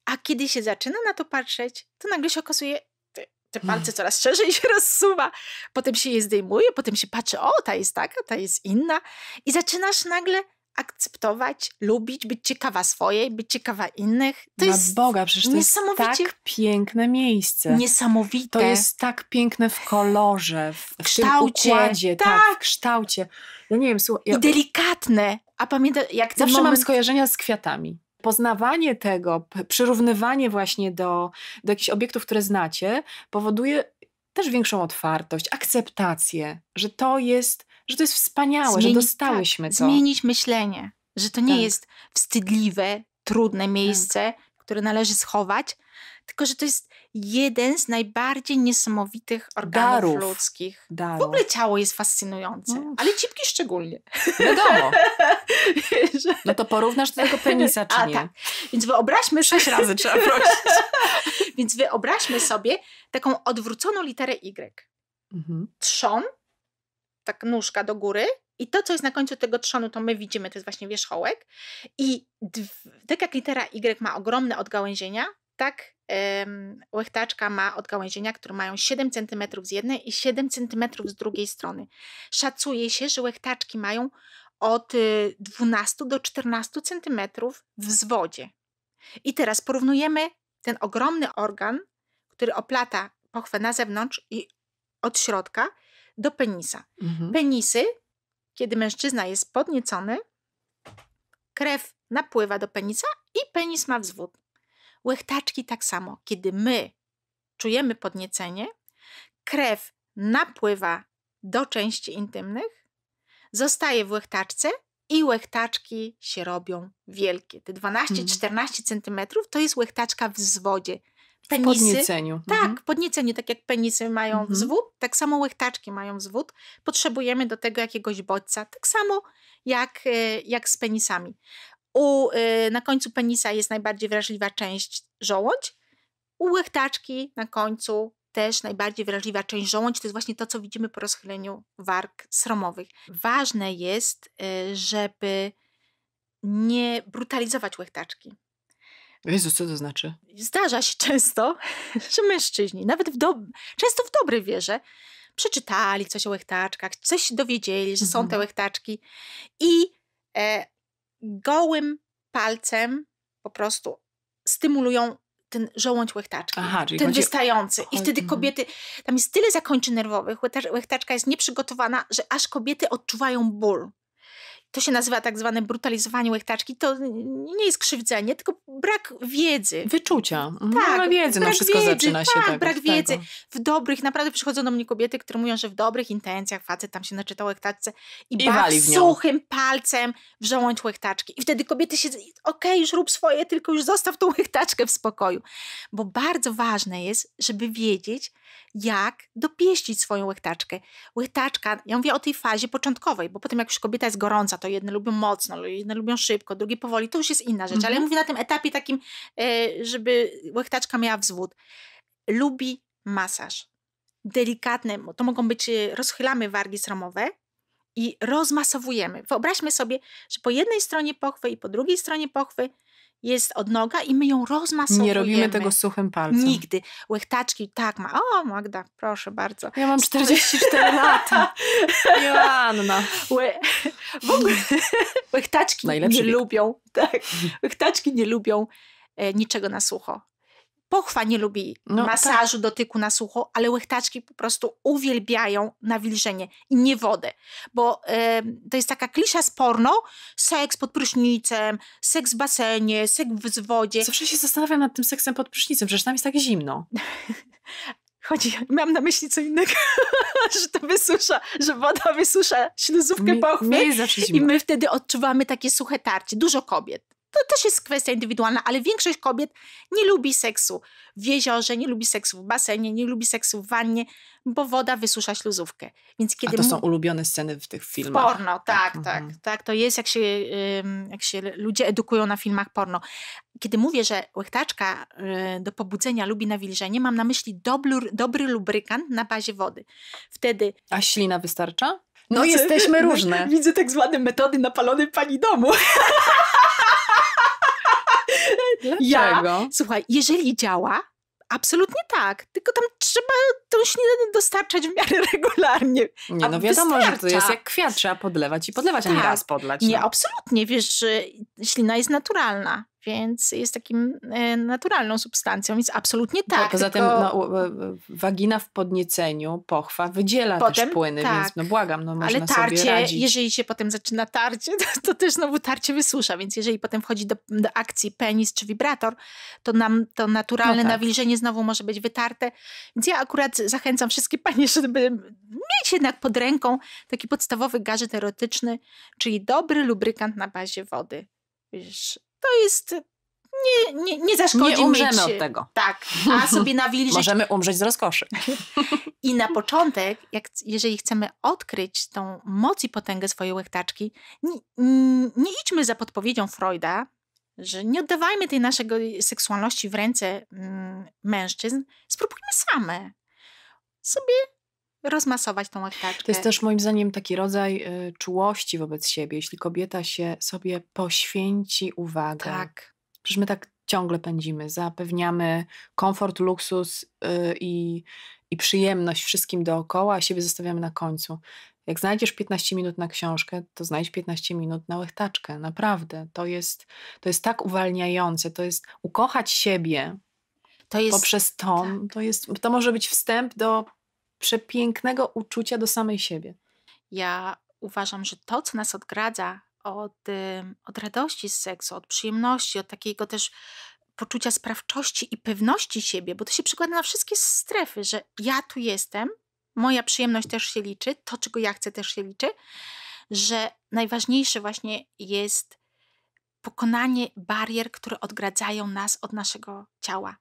A kiedy się zaczyna na to patrzeć, to nagle się okazuje, te, te hmm. palce coraz szerzej się [laughs] rozsuwa, potem się je zdejmuje, potem się patrzy, o, ta jest taka, ta jest inna, i zaczynasz nagle akceptować, lubić, być ciekawa swojej, być ciekawa innych. To Na jest Boga, przecież to niesamowicie... jest tak piękne miejsce. Niesamowite. To jest tak piękne w kolorze, w, w kształcie. Układzie, tak. tak, w kształcie. Ja nie wiem, słuchaj... Ja... I delikatne. A pamiętam, jak Zawsze moment... mam skojarzenia z kwiatami poznawanie tego, przyrównywanie właśnie do, do jakichś obiektów, które znacie, powoduje też większą otwartość, akceptację, że to jest że to jest wspaniałe, że dostałyśmy tak, to. Zmienić myślenie, że to nie tak. jest wstydliwe, trudne tak. miejsce, tak. które należy schować, tylko że to jest jeden z najbardziej niesamowitych organów Darów. ludzkich. Darów. W ogóle ciało jest fascynujące, no. ale cipki szczególnie. Wiadomo. [laughs] No to porównasz do tego penisa, czy A, nie? Tak. Więc wyobraźmy sobie. Sześć razy trzeba prosić. [laughs] Więc wyobraźmy sobie taką odwróconą literę Y. Mhm. Trzon tak nóżka do góry. I to, co jest na końcu tego trzonu, to my widzimy, to jest właśnie wierzchołek. I tak jak litera Y ma ogromne odgałęzienia, tak ym, łechtaczka ma odgałęzienia, które mają 7 cm z jednej i 7 cm z drugiej strony. Szacuje się, że łechtaczki mają od 12 y, do 14 cm w zwodzie. I teraz porównujemy ten ogromny organ, który oplata pochwę na zewnątrz i od środka do penisa. Mhm. Penisy, kiedy mężczyzna jest podniecony, krew napływa do penisa i penis ma wzwód. Łechtaczki tak samo. Kiedy my czujemy podniecenie, krew napływa do części intymnych, zostaje w łechtaczce i łechtaczki się robią wielkie. Te 12-14 mhm. centymetrów cm to jest łechtaczka w zwodzie penisy. podnieceniu. Tak, mhm. podniecenie, tak jak penisy mają mhm. wzwód, tak samo łechtaczki mają wzwód. Potrzebujemy do tego jakiegoś bodźca, tak samo jak, e, jak z penisami. U, e, na końcu penisa jest najbardziej wrażliwa część żołądź, u łechtaczki na końcu też najbardziej wrażliwa część żołądź to jest właśnie to, co widzimy po rozchyleniu warg sromowych. Ważne jest, e, żeby nie brutalizować łechtaczki. Jezus, co to znaczy? Zdarza się często, [laughs] że mężczyźni, nawet w do... często w dobrej wierze, przeczytali coś o łechtaczkach, coś dowiedzieli, że mhm. są te mhm. łechtaczki i e, gołym palcem po prostu stymulują ten żołądź łechtaczki, Aha, ten chodzi... wystający. I wtedy mhm. kobiety, tam jest tyle zakończy nerwowych, łechtaczka jest nieprzygotowana, że aż kobiety odczuwają ból to się nazywa tak zwane brutalizowanie łechtaczki, to nie jest krzywdzenie, tylko brak wiedzy. Wyczucia. Mhm. Tak, no, wiedzy, brak no wszystko wiedzy, zaczyna się tak, tego, tak, brak tak, wiedzy. No. W dobrych, naprawdę przychodzą do mnie kobiety, które mówią, że w dobrych intencjach facet tam się naczytał łechtaczce i, I suchym palcem w żołądź łechtaczki. I wtedy kobiety się, okej, okay, już rób swoje, tylko już zostaw tą łechtaczkę w spokoju. Bo bardzo ważne jest, żeby wiedzieć, jak dopieścić swoją łechtaczkę. Łechtaczka, ja mówię o tej fazie początkowej, bo potem jak już kobieta jest gorąca, to jedne lubią mocno, jedne lubią szybko, drugie powoli, to już jest inna rzecz, mhm. ale mówię na tym etapie takim, e, żeby łechtaczka miała wzwód. Lubi masaż. Delikatny, to mogą być, e, rozchylamy wargi sromowe, i rozmasowujemy. Wyobraźmy sobie, że po jednej stronie pochwy i po drugiej stronie pochwy jest odnoga i my ją rozmasowujemy. Nie robimy tego suchym palcem. Nigdy. Łechtaczki tak ma. O, Magda, proszę bardzo. Ja mam 44 lata. [laughs] Joanna. Łe... W ogóle [laughs] łechtaczki nie lubią, tak. nie lubią e, niczego na sucho pochwa nie lubi no, tak. masażu, tak. dotyku na sucho, ale łechtaczki po prostu uwielbiają nawilżenie i nie wodę, bo y, to jest taka klisza z porno, seks pod prysznicem, seks w basenie, seks w wodzie. Zawsze się zastanawiam nad tym seksem pod prysznicem, przecież tam jest tak zimno. [laughs] Chodzi, mam na myśli co innego, [laughs] że to wysusza, że woda wysusza śluzówkę pochwy i my wtedy odczuwamy takie suche tarcie. Dużo kobiet to też jest kwestia indywidualna, ale większość kobiet nie lubi seksu w jeziorze, nie lubi seksu w basenie, nie lubi seksu w wannie, bo woda wysusza śluzówkę. Więc kiedy A to są ulubione sceny w tych filmach. W porno, tak, tak, tak, mhm. tak. To jest jak się, jak się ludzie edukują na filmach porno. Kiedy mówię, że łechtaczka y, do pobudzenia lubi nawilżenie, mam na myśli dobry, dobry lubrykant na bazie wody. Wtedy... A ślina wystarcza? No, [laughs] no jesteśmy różne. Widzę tak zwane metody napalonej pani domu. [laughs] Dlaczego? Ja, słuchaj, jeżeli działa, absolutnie tak, tylko tam trzeba tą śniadanę dostarczać w miarę [laughs] regularnie. Nie, no wiadomo, wystarcza. że to jest jak kwiat, trzeba podlewać i podlewać, tak. a nie tak. raz podlać. No. Nie, absolutnie, wiesz, że ślina jest naturalna, więc jest takim e, naturalną substancją, więc absolutnie tak. No, poza tym no, e, wagina w podnieceniu, pochwa wydziela potem, też płyny, tak. więc no błagam, no można Ale tarcie, sobie radzić. jeżeli się potem zaczyna tarcie, [laughs] to, to też znowu tarcie wysusza, więc jeżeli potem wchodzi do, do akcji penis czy wibrator, to nam to naturalne no tak. nawilżenie znowu może być wytarte. Więc ja akurat zachęcam wszystkie panie, żeby mieć jednak pod ręką taki podstawowy gadżet erotyczny, czyli dobry lubrykant na bazie wody. Wiesz, to jest nie, nie, nie zaszkodzi Nie umrzemy myć. od tego. Tak, a sobie nawilżyć. Możemy umrzeć z rozkoszy. I na początek, jak, jeżeli chcemy odkryć tą moc i potęgę swojej łechtaczki, nie, nie idźmy za podpowiedzią Freuda, że nie oddawajmy tej naszej y, seksualności w ręce mm, mężczyzn, spróbujmy same sobie rozmasować tą łechtaczkę. To jest też moim zdaniem taki rodzaj y, czułości wobec siebie, jeśli kobieta się sobie poświęci uwagę. Tak. Przecież my tak ciągle pędzimy, zapewniamy komfort, luksus y, i, i przyjemność wszystkim dookoła, a siebie zostawiamy na końcu. Jak znajdziesz 15 minut na książkę, to znajdź 15 minut na łechtaczkę. Naprawdę. To jest, to jest tak uwalniające. To jest ukochać siebie to jest, poprzez to. Tak. To, jest, to może być wstęp do przepięknego uczucia do samej siebie. Ja uważam, że to, co nas odgradza od, od radości z seksu, od przyjemności, od takiego też poczucia sprawczości i pewności siebie, bo to się przekłada na wszystkie strefy, że ja tu jestem – moja przyjemność też się liczy, to czego ja chcę też się liczy, że najważniejsze właśnie jest pokonanie barier, które odgradzają nas od naszego ciała.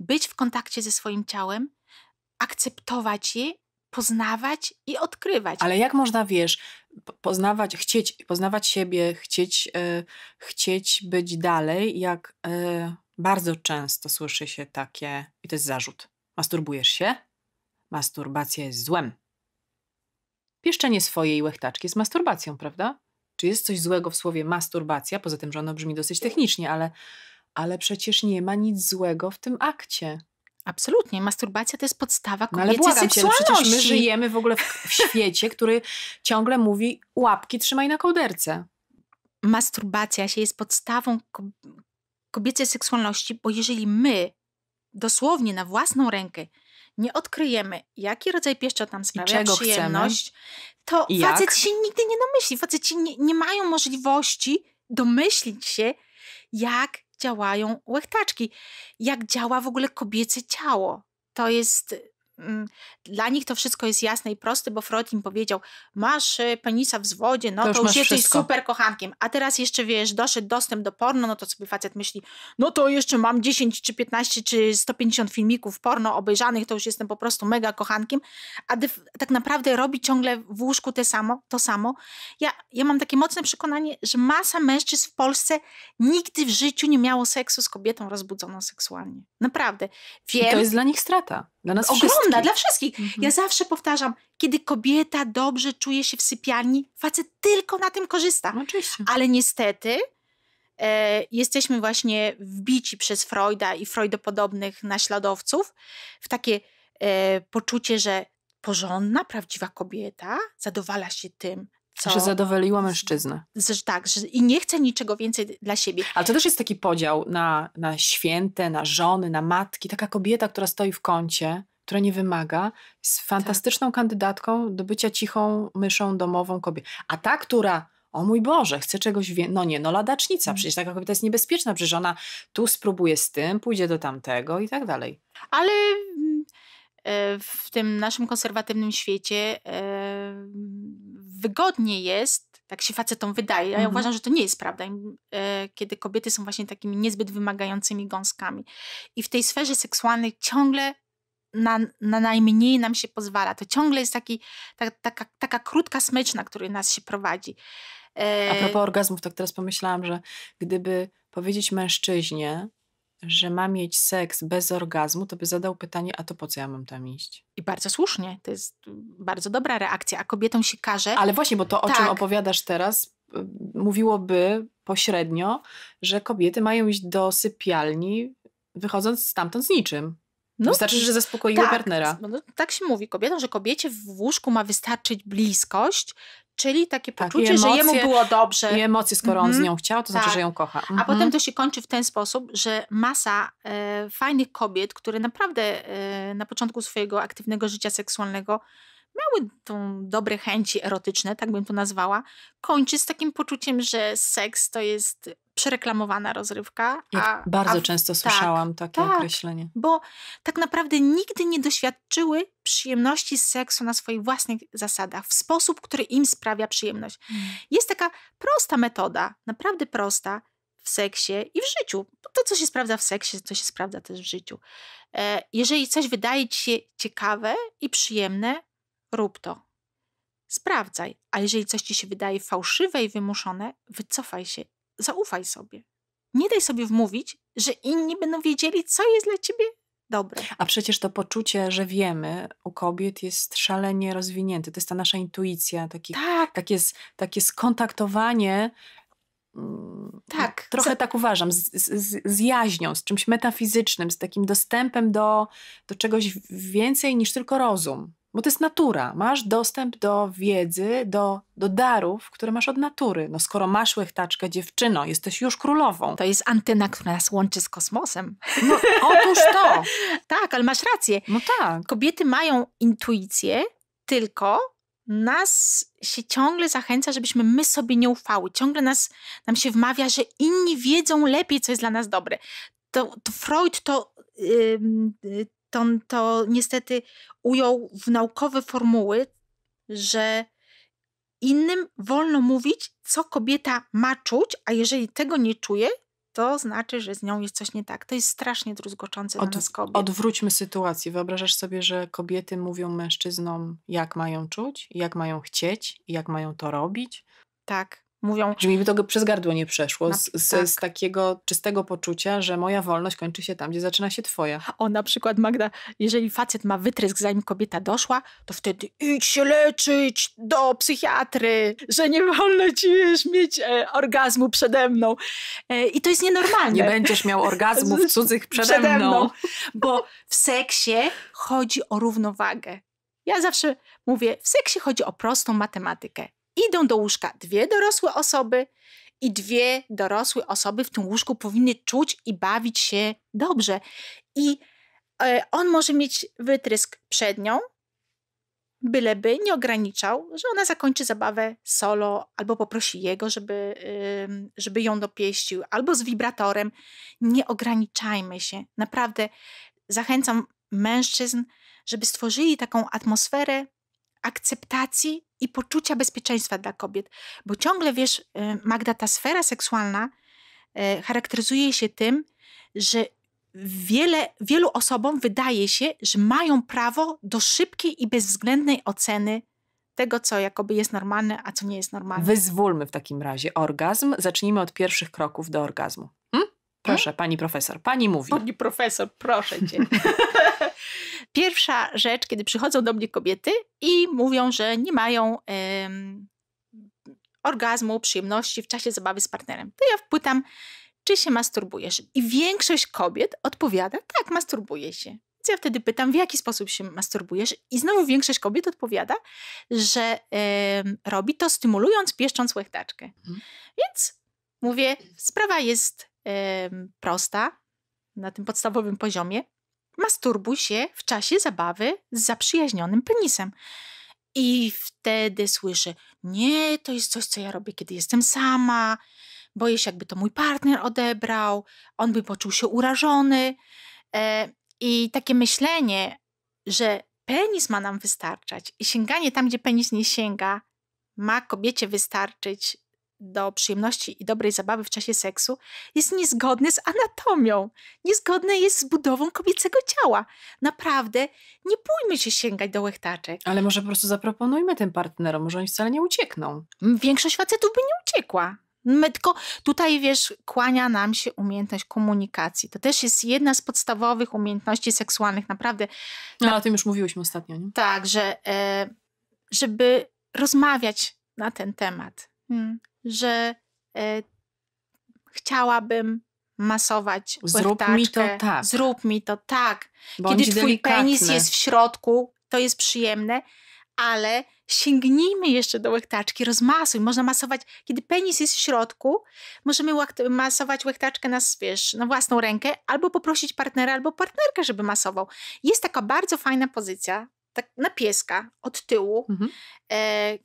Być w kontakcie ze swoim ciałem, akceptować je, poznawać i odkrywać. Ale jak można, wiesz, poznawać, chcieć, poznawać siebie, chcieć, e, chcieć być dalej, jak e, bardzo często słyszy się takie, i to jest zarzut, masturbujesz się? masturbacja jest złem. Pieszczenie swojej łechtaczki jest masturbacją, prawda? Czy jest coś złego w słowie masturbacja? Poza tym, że ono brzmi dosyć technicznie, ale, ale przecież nie ma nic złego w tym akcie. Absolutnie. Masturbacja to jest podstawa kobiecej no ale seksualności. Cię, my żyjemy w ogóle w, w świecie, który ciągle mówi łapki trzymaj na kołderce. Masturbacja się jest podstawą kobiecej seksualności, bo jeżeli my dosłownie na własną rękę nie odkryjemy, jaki rodzaj pieszcza nam sprawia przyjemność, chcemy? to I facet jak? się nigdy nie domyśli. Faceci nie, nie mają możliwości domyślić się, jak działają łechtaczki, jak działa w ogóle kobiece ciało. To jest Mm, dla nich to wszystko jest jasne i proste, bo Freud im powiedział, masz y, penisa w zwodzie, no to, już, już jesteś wszystko. super kochankiem, a teraz jeszcze wiesz, doszedł dostęp do porno, no to sobie facet myśli, no to jeszcze mam 10 czy 15 czy 150 filmików porno obejrzanych, to już jestem po prostu mega kochankiem, a tak naprawdę robi ciągle w łóżku te samo, to samo. Ja, ja mam takie mocne przekonanie, że masa mężczyzn w Polsce nigdy w życiu nie miało seksu z kobietą rozbudzoną seksualnie. Naprawdę. Wiem, I to jest dla nich strata. Dla nas ogromna, wszystkich. dla wszystkich. Mhm. Ja zawsze powtarzam, kiedy kobieta dobrze czuje się w sypialni, facet tylko na tym korzysta. oczywiście. Ale niestety e, jesteśmy właśnie wbici przez Freuda i freudopodobnych naśladowców w takie e, poczucie, że porządna, prawdziwa kobieta zadowala się tym, co... Że zadowoliła mężczyznę. Że, tak, że, i nie chce niczego więcej dla siebie. Ale to też jest taki podział na, na święte, na żony, na matki. Taka kobieta, która stoi w kącie, która nie wymaga, jest fantastyczną tak. kandydatką do bycia cichą myszą domową kobietą. A ta, która o mój Boże, chce czegoś więcej. No nie, no ladacznica, mm. przecież taka kobieta jest niebezpieczna, przecież ona tu spróbuje z tym, pójdzie do tamtego i tak dalej. Ale mm, e, w tym naszym konserwatywnym świecie e, wygodnie jest, tak się facetom wydaje, ja mhm. uważam, że to nie jest prawda, e, kiedy kobiety są właśnie takimi niezbyt wymagającymi gąskami. I w tej sferze seksualnej ciągle na, na najmniej nam się pozwala. To ciągle jest taki, ta, taka, taka krótka smycz, na której nas się prowadzi. E, a propos orgazmów, tak teraz pomyślałam, że gdyby powiedzieć mężczyźnie, że ma mieć seks bez orgazmu, to by zadał pytanie, a to po co ja mam tam iść? I bardzo słusznie, to jest mm, bardzo dobra reakcja, a kobietom się każe. Ale właśnie, bo to o tak. czym opowiadasz teraz, y, mówiłoby pośrednio, że kobiety mają iść do sypialni, wychodząc stamtąd z niczym. No, Wystarczy, że zaspokoiły tak, partnera. No, tak się mówi kobietom, że kobiecie w łóżku ma wystarczyć bliskość Czyli takie tak, poczucie, emocje, że jemu było dobrze. I emocje, skoro mm -hmm. on z mhm. nią chciał, to znaczy, tak. znaczy, że ją kocha. Mm -hmm. A mhm. potem to się kończy w ten sposób, że masa e, fajnych kobiet, które naprawdę e, na początku swojego aktywnego życia seksualnego miały tą dobre chęci erotyczne, tak bym to nazwała, kończy z takim poczuciem, że seks to jest przereklamowana rozrywka. A, bardzo a w, często tak, słyszałam tak, takie tak, określenie. Bo tak naprawdę nigdy nie doświadczyły przyjemności z seksu na swoich własnych zasadach, w sposób, który im sprawia przyjemność. Mm. Jest taka prosta metoda, naprawdę prosta w seksie i w życiu. To, co się sprawdza w seksie, to się sprawdza też w życiu. E, jeżeli coś wydaje ci się ciekawe i przyjemne, rób to sprawdzaj. A jeżeli coś ci się wydaje fałszywe i wymuszone, wycofaj się zaufaj sobie. Nie daj sobie wmówić, że inni będą wiedzieli, co jest dla ciebie dobre. A przecież to poczucie, że wiemy u kobiet jest szalenie rozwinięte. To jest ta nasza intuicja, taki, tak. takie, takie skontaktowanie mm, tak. Trochę tak uważam, z, z, z, jaźnią, z czymś metafizycznym, z takim dostępem do, do czegoś więcej niż tylko rozum. Bo to jest natura. Masz dostęp do wiedzy, do, do darów, które masz od natury. No skoro masz łechtaczkę dziewczyno, jesteś już królową. To jest antena, która nas łączy z kosmosem. No, otóż to. [laughs] tak, ale masz rację. No tak. Kobiety mają intuicję, tylko nas się ciągle zachęca, żebyśmy my sobie nie ufały. Ciągle nas, nam się wmawia, że inni wiedzą lepiej, co jest dla nas dobre. To, to Freud to y, Crichton to niestety ujął w naukowe formuły, że innym wolno mówić, co kobieta ma czuć, a jeżeli tego nie czuje, to znaczy, że z nią jest coś nie tak. To jest strasznie druzgoczące Od, dla nas kobiet. Odwróćmy sytuację. Wyobrażasz sobie, że kobiety mówią mężczyznom, jak mają czuć, jak mają chcieć, jak mają to robić? Tak mówią... Że mi by to przez gardło nie przeszło. Z, z, tak. z, takiego czystego poczucia, że moja wolność kończy się tam, gdzie zaczyna się twoja. O, na przykład Magda, jeżeli facet ma wytrysk, zanim kobieta doszła, to wtedy idź się leczyć do psychiatry, że nie wolno ci wiesz, mieć e, orgazmu przede mną. E, I to jest nienormalne. Nie będziesz miał orgazmów cudzych przede, przede mną. Bo w seksie chodzi o równowagę. Ja zawsze mówię, w seksie chodzi o prostą matematykę. Idą do łóżka dwie dorosłe osoby i dwie dorosłe osoby w tym łóżku powinny czuć i bawić się dobrze. I e, on może mieć wytrysk przed nią, byleby nie ograniczał, że ona zakończy zabawę solo, albo poprosi jego, żeby, żeby ją dopieścił, albo z wibratorem. Nie ograniczajmy się. Naprawdę zachęcam mężczyzn, żeby stworzyli taką atmosferę akceptacji i poczucia bezpieczeństwa dla kobiet. Bo ciągle wiesz, y, Magda, ta sfera seksualna y, charakteryzuje się tym, że wiele, wielu osobom wydaje się, że mają prawo do szybkiej i bezwzględnej oceny tego, co jakoby jest normalne, a co nie jest normalne. Wyzwólmy w takim razie orgazm. Zacznijmy od pierwszych kroków do orgazmu. Proszę, pani profesor, pani mówi. Pani profesor, proszę cię. [laughs] Pierwsza rzecz, kiedy przychodzą do mnie kobiety i mówią, że nie mają um, orgazmu, przyjemności w czasie zabawy z partnerem, to ja wpytam, czy się masturbujesz? I większość kobiet odpowiada, tak, masturbuję się. Więc ja wtedy pytam, w jaki sposób się masturbujesz? I znowu większość kobiet odpowiada, że robi to stymulując, pieszcząc łechtaczkę. Mhm. Więc mówię, sprawa jest prosta, na tym podstawowym poziomie, masturbuj się w czasie zabawy z zaprzyjaźnionym penisem. I wtedy słyszę, nie, to jest coś, co ja robię, kiedy jestem sama, boję się, jakby to mój partner odebrał, on by poczuł się urażony. E, I takie myślenie, że penis ma nam wystarczać i sięganie tam, gdzie penis nie sięga, ma kobiecie wystarczyć do przyjemności i dobrej zabawy w czasie seksu jest niezgodny z anatomią, niezgodny jest z budową kobiecego ciała. Naprawdę nie bójmy się sięgać do łechtaczek. Ale może po prostu zaproponujmy tym partnerom, może oni wcale nie uciekną. Mm, większość facetów by nie uciekła. My tylko tutaj, wiesz, kłania nam się umiejętność komunikacji. To też jest jedna z podstawowych umiejętności seksualnych, naprawdę. No, o tym już mówiłyśmy ostatnio, nie? Tak, że e, żeby rozmawiać na ten temat. Hmm że e, chciałabym masować Zrób mi to tak. Zrób mi to tak. Bądź Kiedy twój delikatny. penis jest w środku, to jest przyjemne, ale sięgnijmy jeszcze do łechtaczki, rozmasuj. Można masować, kiedy penis jest w środku, możemy masować łechtaczkę na, wiesz, na własną rękę, albo poprosić partnera, albo partnerkę, żeby masował. Jest taka bardzo fajna pozycja, tak na pieska, od tyłu, mhm. e,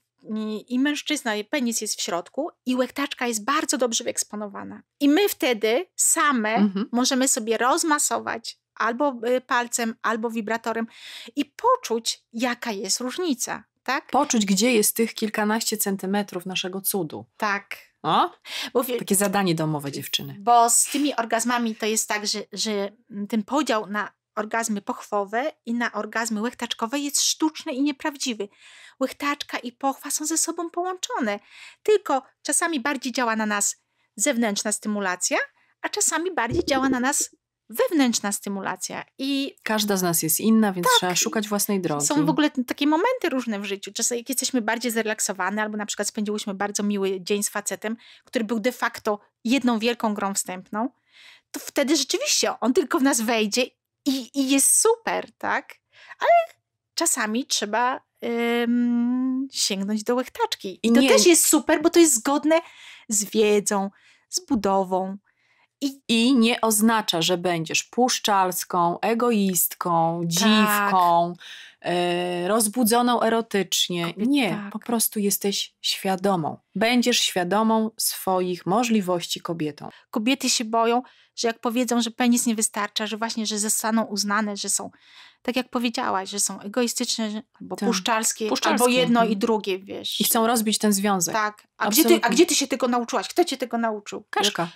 i mężczyzna, i penis jest w środku, i łechtaczka jest bardzo dobrze wyeksponowana. I my wtedy same mhm. możemy sobie rozmasować albo y, palcem, albo wibratorem i poczuć, jaka jest różnica. Tak? Poczuć, gdzie jest tych kilkanaście centymetrów naszego cudu. Tak. O, bo, takie zadanie domowe dziewczyny. Bo z tymi orgazmami to jest tak, że, że mm, ten podział na orgazmy pochwowe i na orgazmy łechtaczkowe jest sztuczny i nieprawdziwy. Łechtaczka i pochwa są ze sobą połączone, tylko czasami bardziej działa na nas zewnętrzna stymulacja, a czasami bardziej działa na nas wewnętrzna stymulacja. I Każda z nas jest inna, więc tak, trzeba szukać własnej drogi. Są w ogóle takie momenty różne w życiu. Czasem jak jesteśmy bardziej zrelaksowane, albo na przykład spędziłyśmy bardzo miły dzień z facetem, który był de facto jedną wielką grą wstępną, to wtedy rzeczywiście on tylko w nas wejdzie i, i jest super, tak? Ale czasami trzeba ym, sięgnąć do łechtaczki. I to nie. też jest super, bo to jest zgodne z wiedzą, z budową. I, I nie oznacza, że będziesz puszczalską, egoistką, tak. dziwką, tak. rozbudzoną erotycznie. Kobiet, nie, tak. po prostu jesteś świadomą. Będziesz świadomą swoich możliwości kobietą. Kobiety się boją że jak powiedzą, że penis nie wystarcza, że właśnie, że zostaną uznane, że są, tak jak powiedziałaś, że są egoistyczne albo tak. puszczalskie, puszczalskie, albo jedno i mhm. drugie, wiesz. I chcą rozbić ten związek. Tak. A gdzie, ty, a gdzie ty się tego nauczyłaś? Kto cię tego nauczył? Kaszka.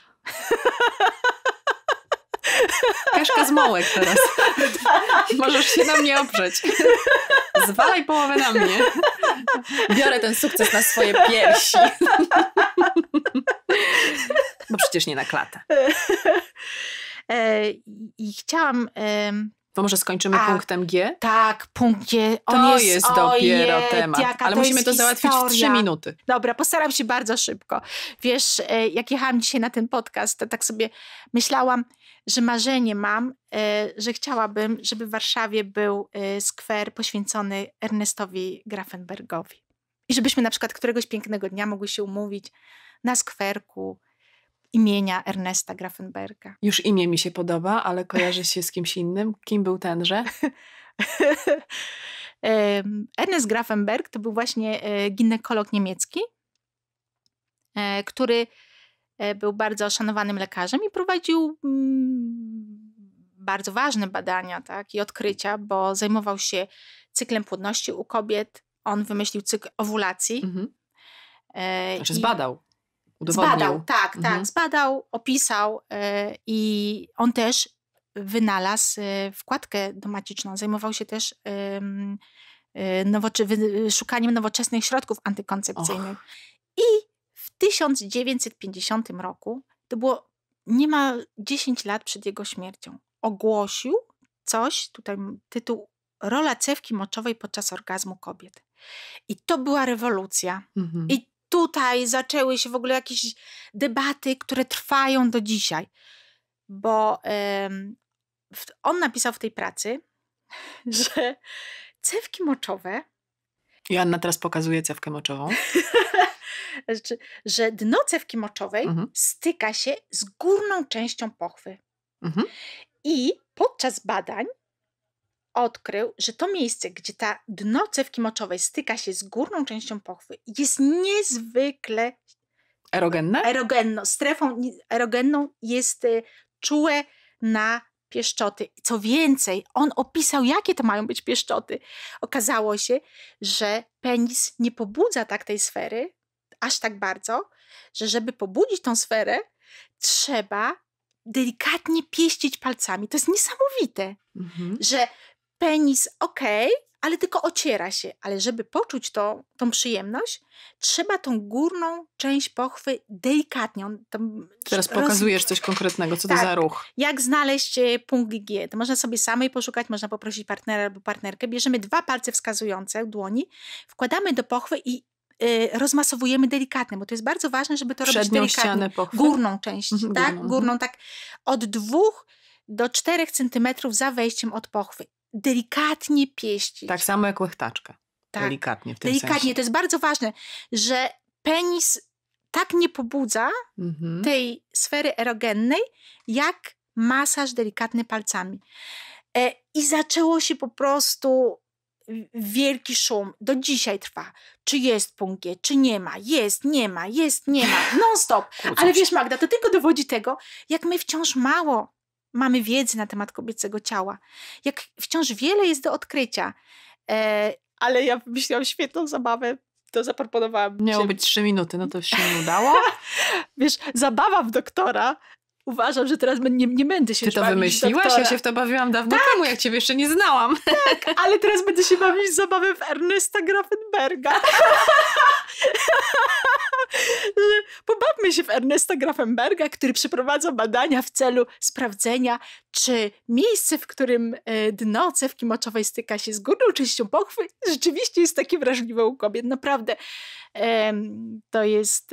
Kaszka z mołek teraz. [laughs] Możesz się na mnie oprzeć. Zwalaj połowę na mnie. Biorę ten sukces na swoje piersi. No przecież nie na klatę. [laughs] E, I chciałam... To może skończymy A, punktem G? Tak, punkt G. On to jest, jest dopiero temat. Jaka, Ale to musimy to załatwić historia. w trzy minuty. Dobra, postaram się bardzo szybko. Wiesz, e, jak jechałam dzisiaj na ten podcast, to tak sobie myślałam, że marzenie mam, e, że chciałabym, żeby w Warszawie był skwer poświęcony Ernestowi Grafenbergowi. I żebyśmy na przykład któregoś pięknego dnia mogli się umówić na skwerku imienia Ernesta Grafenberga. Już imię mi się podoba, ale kojarzy się z kimś innym. Kim był tenże? [laughs] Ernest Grafenberg to był właśnie e, ginekolog niemiecki, e, który e, był bardzo szanowanym lekarzem i prowadził mm, bardzo ważne badania tak, i odkrycia, bo zajmował się cyklem płodności u kobiet. On wymyślił cykl owulacji. Mhm. Znaczy zbadał. Zbadał, tak, tak mhm. tak. Zbadał, opisał y, i on też wynalazł y, wkładkę domaciczną. Zajmował się też y, nowoczy, wy, szukaniem nowoczesnych środków antykoncepcyjnych. Och. I w 1950 roku, to było niemal 10 lat przed jego śmiercią, ogłosił coś, tutaj tytuł Rola cewki moczowej podczas orgazmu kobiet. I to była rewolucja. Mhm. I tutaj zaczęły się w ogóle jakieś debaty, które trwają do dzisiaj, bo on napisał w tej pracy, [laughs] że cewki moczowe. Joanna teraz pokazuje cewkę moczową. [laughs] Znaczy, że dno cewki moczowej mhm. styka się z górną częścią pochwy. Mhm. I podczas badań odkrył, że to miejsce, gdzie ta dno cewki moczowej styka się z górną częścią pochwy, jest niezwykle erogenne. Erogenno. Strefą erogenną jest y, czułe na pieszczoty. Co więcej, on opisał, jakie to mają być pieszczoty. Okazało się, że penis nie pobudza tak tej sfery aż tak bardzo, że żeby pobudzić tą sferę, trzeba delikatnie pieścić palcami. To jest niesamowite, mhm. że penis ok, ale tylko ociera się. Ale żeby poczuć to, tą przyjemność, trzeba tą górną część pochwy delikatnie. Teraz pokazujesz roz... coś konkretnego, co tak, to za tak. ruch. Jak znaleźć e, punkt G? To można sobie samej poszukać, można poprosić partnera albo partnerkę. Bierzemy dwa palce wskazujące dłoni, wkładamy do pochwy i e, rozmasowujemy delikatnie, bo to jest bardzo ważne, żeby to robić delikatnie. Górną część, mhm, tak? Górną. Mhm. górną. tak od dwóch do czterech centymetrów za wejściem od pochwy delikatnie pieścić. Tak samo jak łechtaczka. Tak. Delikatnie w tym Delikatnie, sensie. to jest bardzo ważne, że penis tak nie pobudza mhm. tej sfery erogennej, jak masaż delikatny palcami. E, I zaczęło się po prostu wielki szum. Do dzisiaj trwa. Czy jest punkt G, czy nie ma. Jest, nie ma, jest, nie ma. Non stop. [laughs] Ale wiesz Magda, to tylko dowodzi tego, jak my wciąż mało mamy wiedzy na temat kobiecego ciała, jak wciąż wiele jest do odkrycia. E, ale ja myślałam świetną zabawę, to zaproponowałam. Miało być trzy minuty, no to się nie udało. [laughs] Wiesz, zabawa w doktora uważam, że teraz nie, nie będę się Ty to wymyśliłaś? Ja się w to bawiłam dawno tak. temu, jak ciebie jeszcze nie znałam. [laughs] Tak, ale teraz będę się bawić z zabawę w Ernesta Grafenberga. [laughs] Pobawmy się w Ernesta Grafenberga, który przeprowadza badania w celu sprawdzenia, czy miejsce, w którym e, dno cewki moczowej styka się z górną częścią pochwy, rzeczywiście jest takie wrażliwe u kobiet. Naprawdę. to jest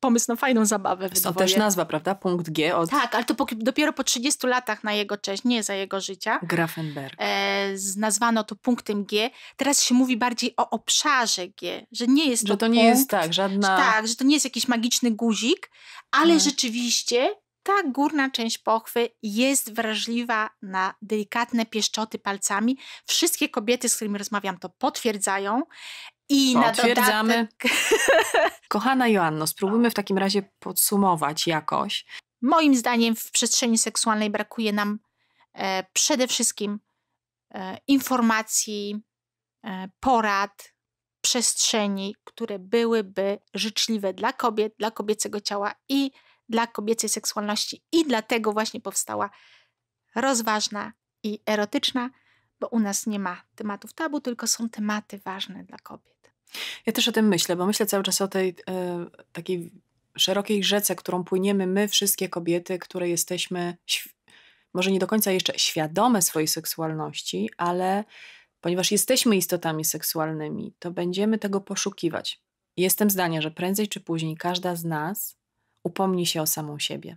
pomysł na fajną zabawę w To też nazwa, prawda? Punkt G. Od... Tak, ale to po, dopiero po 30 latach na jego cześć, nie za jego życia. Grafenberg. E, nazwano to punktem G. Teraz się mówi bardziej o obszarze G, że nie jest że to Że to punkt, nie jest tak, żadna... Że, tak, że to nie jest jakiś magiczny guzik, ale hmm. rzeczywiście ta górna część pochwy jest wrażliwa na delikatne pieszczoty palcami. Wszystkie kobiety, z którymi rozmawiam, to potwierdzają. I na Potwierdzamy. Dodatek... [laughs] Kochana Joanno, spróbujmy w takim razie podsumować jakoś. Moim zdaniem w przestrzeni seksualnej brakuje nam e, przede wszystkim e, informacji, e, porad, przestrzeni, które byłyby życzliwe dla kobiet, dla kobiecego ciała i dla kobiecej seksualności. I dlatego właśnie powstała rozważna i erotyczna, bo u nas nie ma tematów tabu, tylko są tematy ważne dla kobiet. Ja też o tym myślę, bo myślę cały czas o tej e, takiej szerokiej rzece, którą płyniemy my, wszystkie kobiety, które jesteśmy może nie do końca jeszcze świadome swojej seksualności, ale ponieważ jesteśmy istotami seksualnymi, to będziemy tego poszukiwać. Jestem zdania, że prędzej czy później każda z nas upomni się o samą siebie.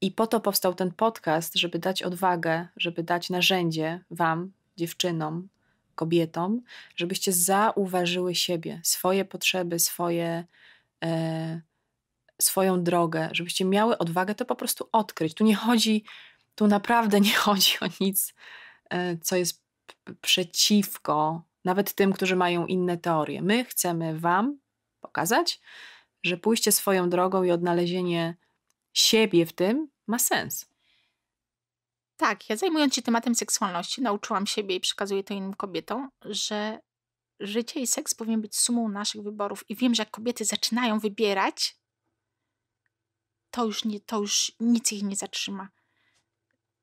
I po to powstał ten podcast, żeby dać odwagę, żeby dać narzędzie Wam, dziewczynom, kobietom, żebyście zauważyły siebie, swoje potrzeby, swoje, e, swoją drogę, żebyście miały odwagę to po prostu odkryć. Tu nie chodzi, tu naprawdę [laughs] nie chodzi o nic, e, co jest przeciwko nawet tym, którzy mają inne teorie. My chcemy Wam pokazać, że pójście swoją drogą i odnalezienie siebie w tym ma sens tak, ja zajmując się tematem seksualności, nauczyłam siebie i przekazuję to innym kobietom, że życie i seks powinien być sumą naszych wyborów. I wiem, że jak kobiety zaczynają wybierać, to już, nie, to już nic ich nie zatrzyma.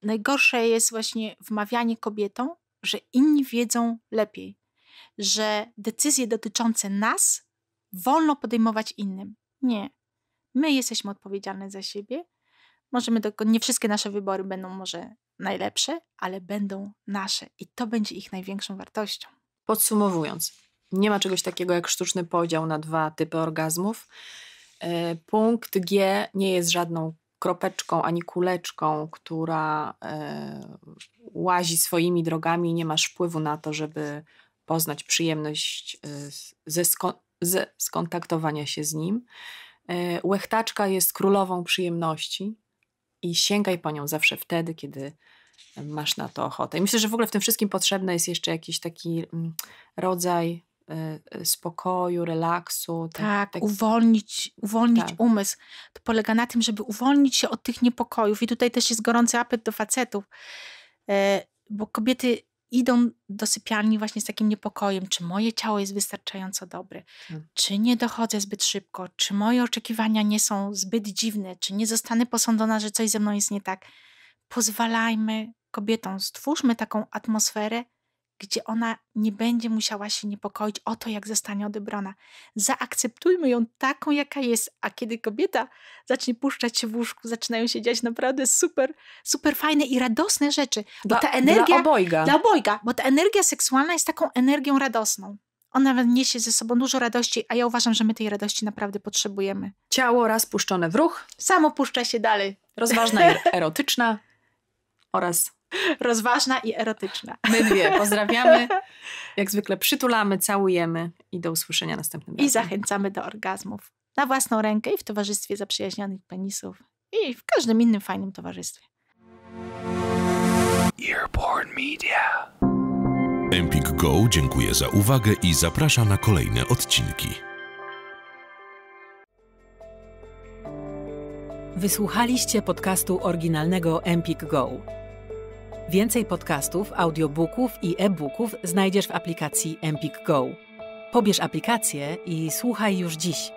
Najgorsze jest właśnie wmawianie kobietom, że inni wiedzą lepiej, że decyzje dotyczące nas wolno podejmować innym. Nie. My jesteśmy odpowiedzialne za siebie. Możemy do, nie wszystkie nasze wybory będą może najlepsze, ale będą nasze i to będzie ich największą wartością. Podsumowując, nie ma czegoś takiego jak sztuczny podział na dwa typy orgazmów. E, punkt G nie jest żadną kropeczką ani kuleczką, która e, łazi swoimi drogami i nie masz wpływu na to, żeby poznać przyjemność e, ze, sko skontaktowania się z nim. Łechtaczka jest królową przyjemności, i sięgaj po nią zawsze wtedy, kiedy masz na to ochotę. I myślę, że w ogóle w tym wszystkim potrzebny jest jeszcze jakiś taki mm, rodzaj e, e, spokoju, relaksu. Tak, tak, tak. uwolnić, uwolnić tak. umysł. To polega na tym, żeby uwolnić się od tych niepokojów. I tutaj też jest gorący apel do facetów, e, bo kobiety idą do sypialni właśnie z takim niepokojem, czy moje ciało jest wystarczająco dobre, hmm. czy nie dochodzę zbyt szybko, czy moje oczekiwania nie są zbyt dziwne, czy nie zostanę posądzona, że coś ze mną jest nie tak. Pozwalajmy kobietom, stwórzmy taką atmosferę, gdzie ona nie będzie musiała się niepokoić o to, jak zostanie odebrana. Zaakceptujmy ją taką, jaka jest, a kiedy kobieta zacznie puszczać się w łóżku, zaczynają się dziać naprawdę super, super fajne i radosne rzeczy. Bo dla, ta energia, dla obojga. Dla obojga, bo ta energia seksualna jest taką energią radosną. Ona niesie ze sobą dużo radości, a ja uważam, że my tej radości naprawdę potrzebujemy. Ciało raz puszczone w ruch. Samo puszcza się dalej. Rozważna i [laughs] erotyczna oraz Rozważna i erotyczna. My dwie [laughs] pozdrawiamy. Jak zwykle przytulamy, całujemy i do usłyszenia następnym razem. I zachęcamy do orgazmów na własną rękę i w towarzystwie zaprzyjaźnionych penisów i w każdym innym fajnym towarzystwie. Earborn Media. Empik Go dziękuję za uwagę i zaprasza na kolejne odcinki. Wysłuchaliście podcastu oryginalnego Empik Go. Więcej podcastów, audiobooków i e-booków znajdziesz w aplikacji Empik Go. Pobierz aplikację i słuchaj już dziś.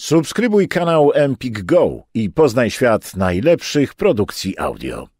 Subskrybuj kanał Empik Go i poznaj świat najlepszych produkcji audio.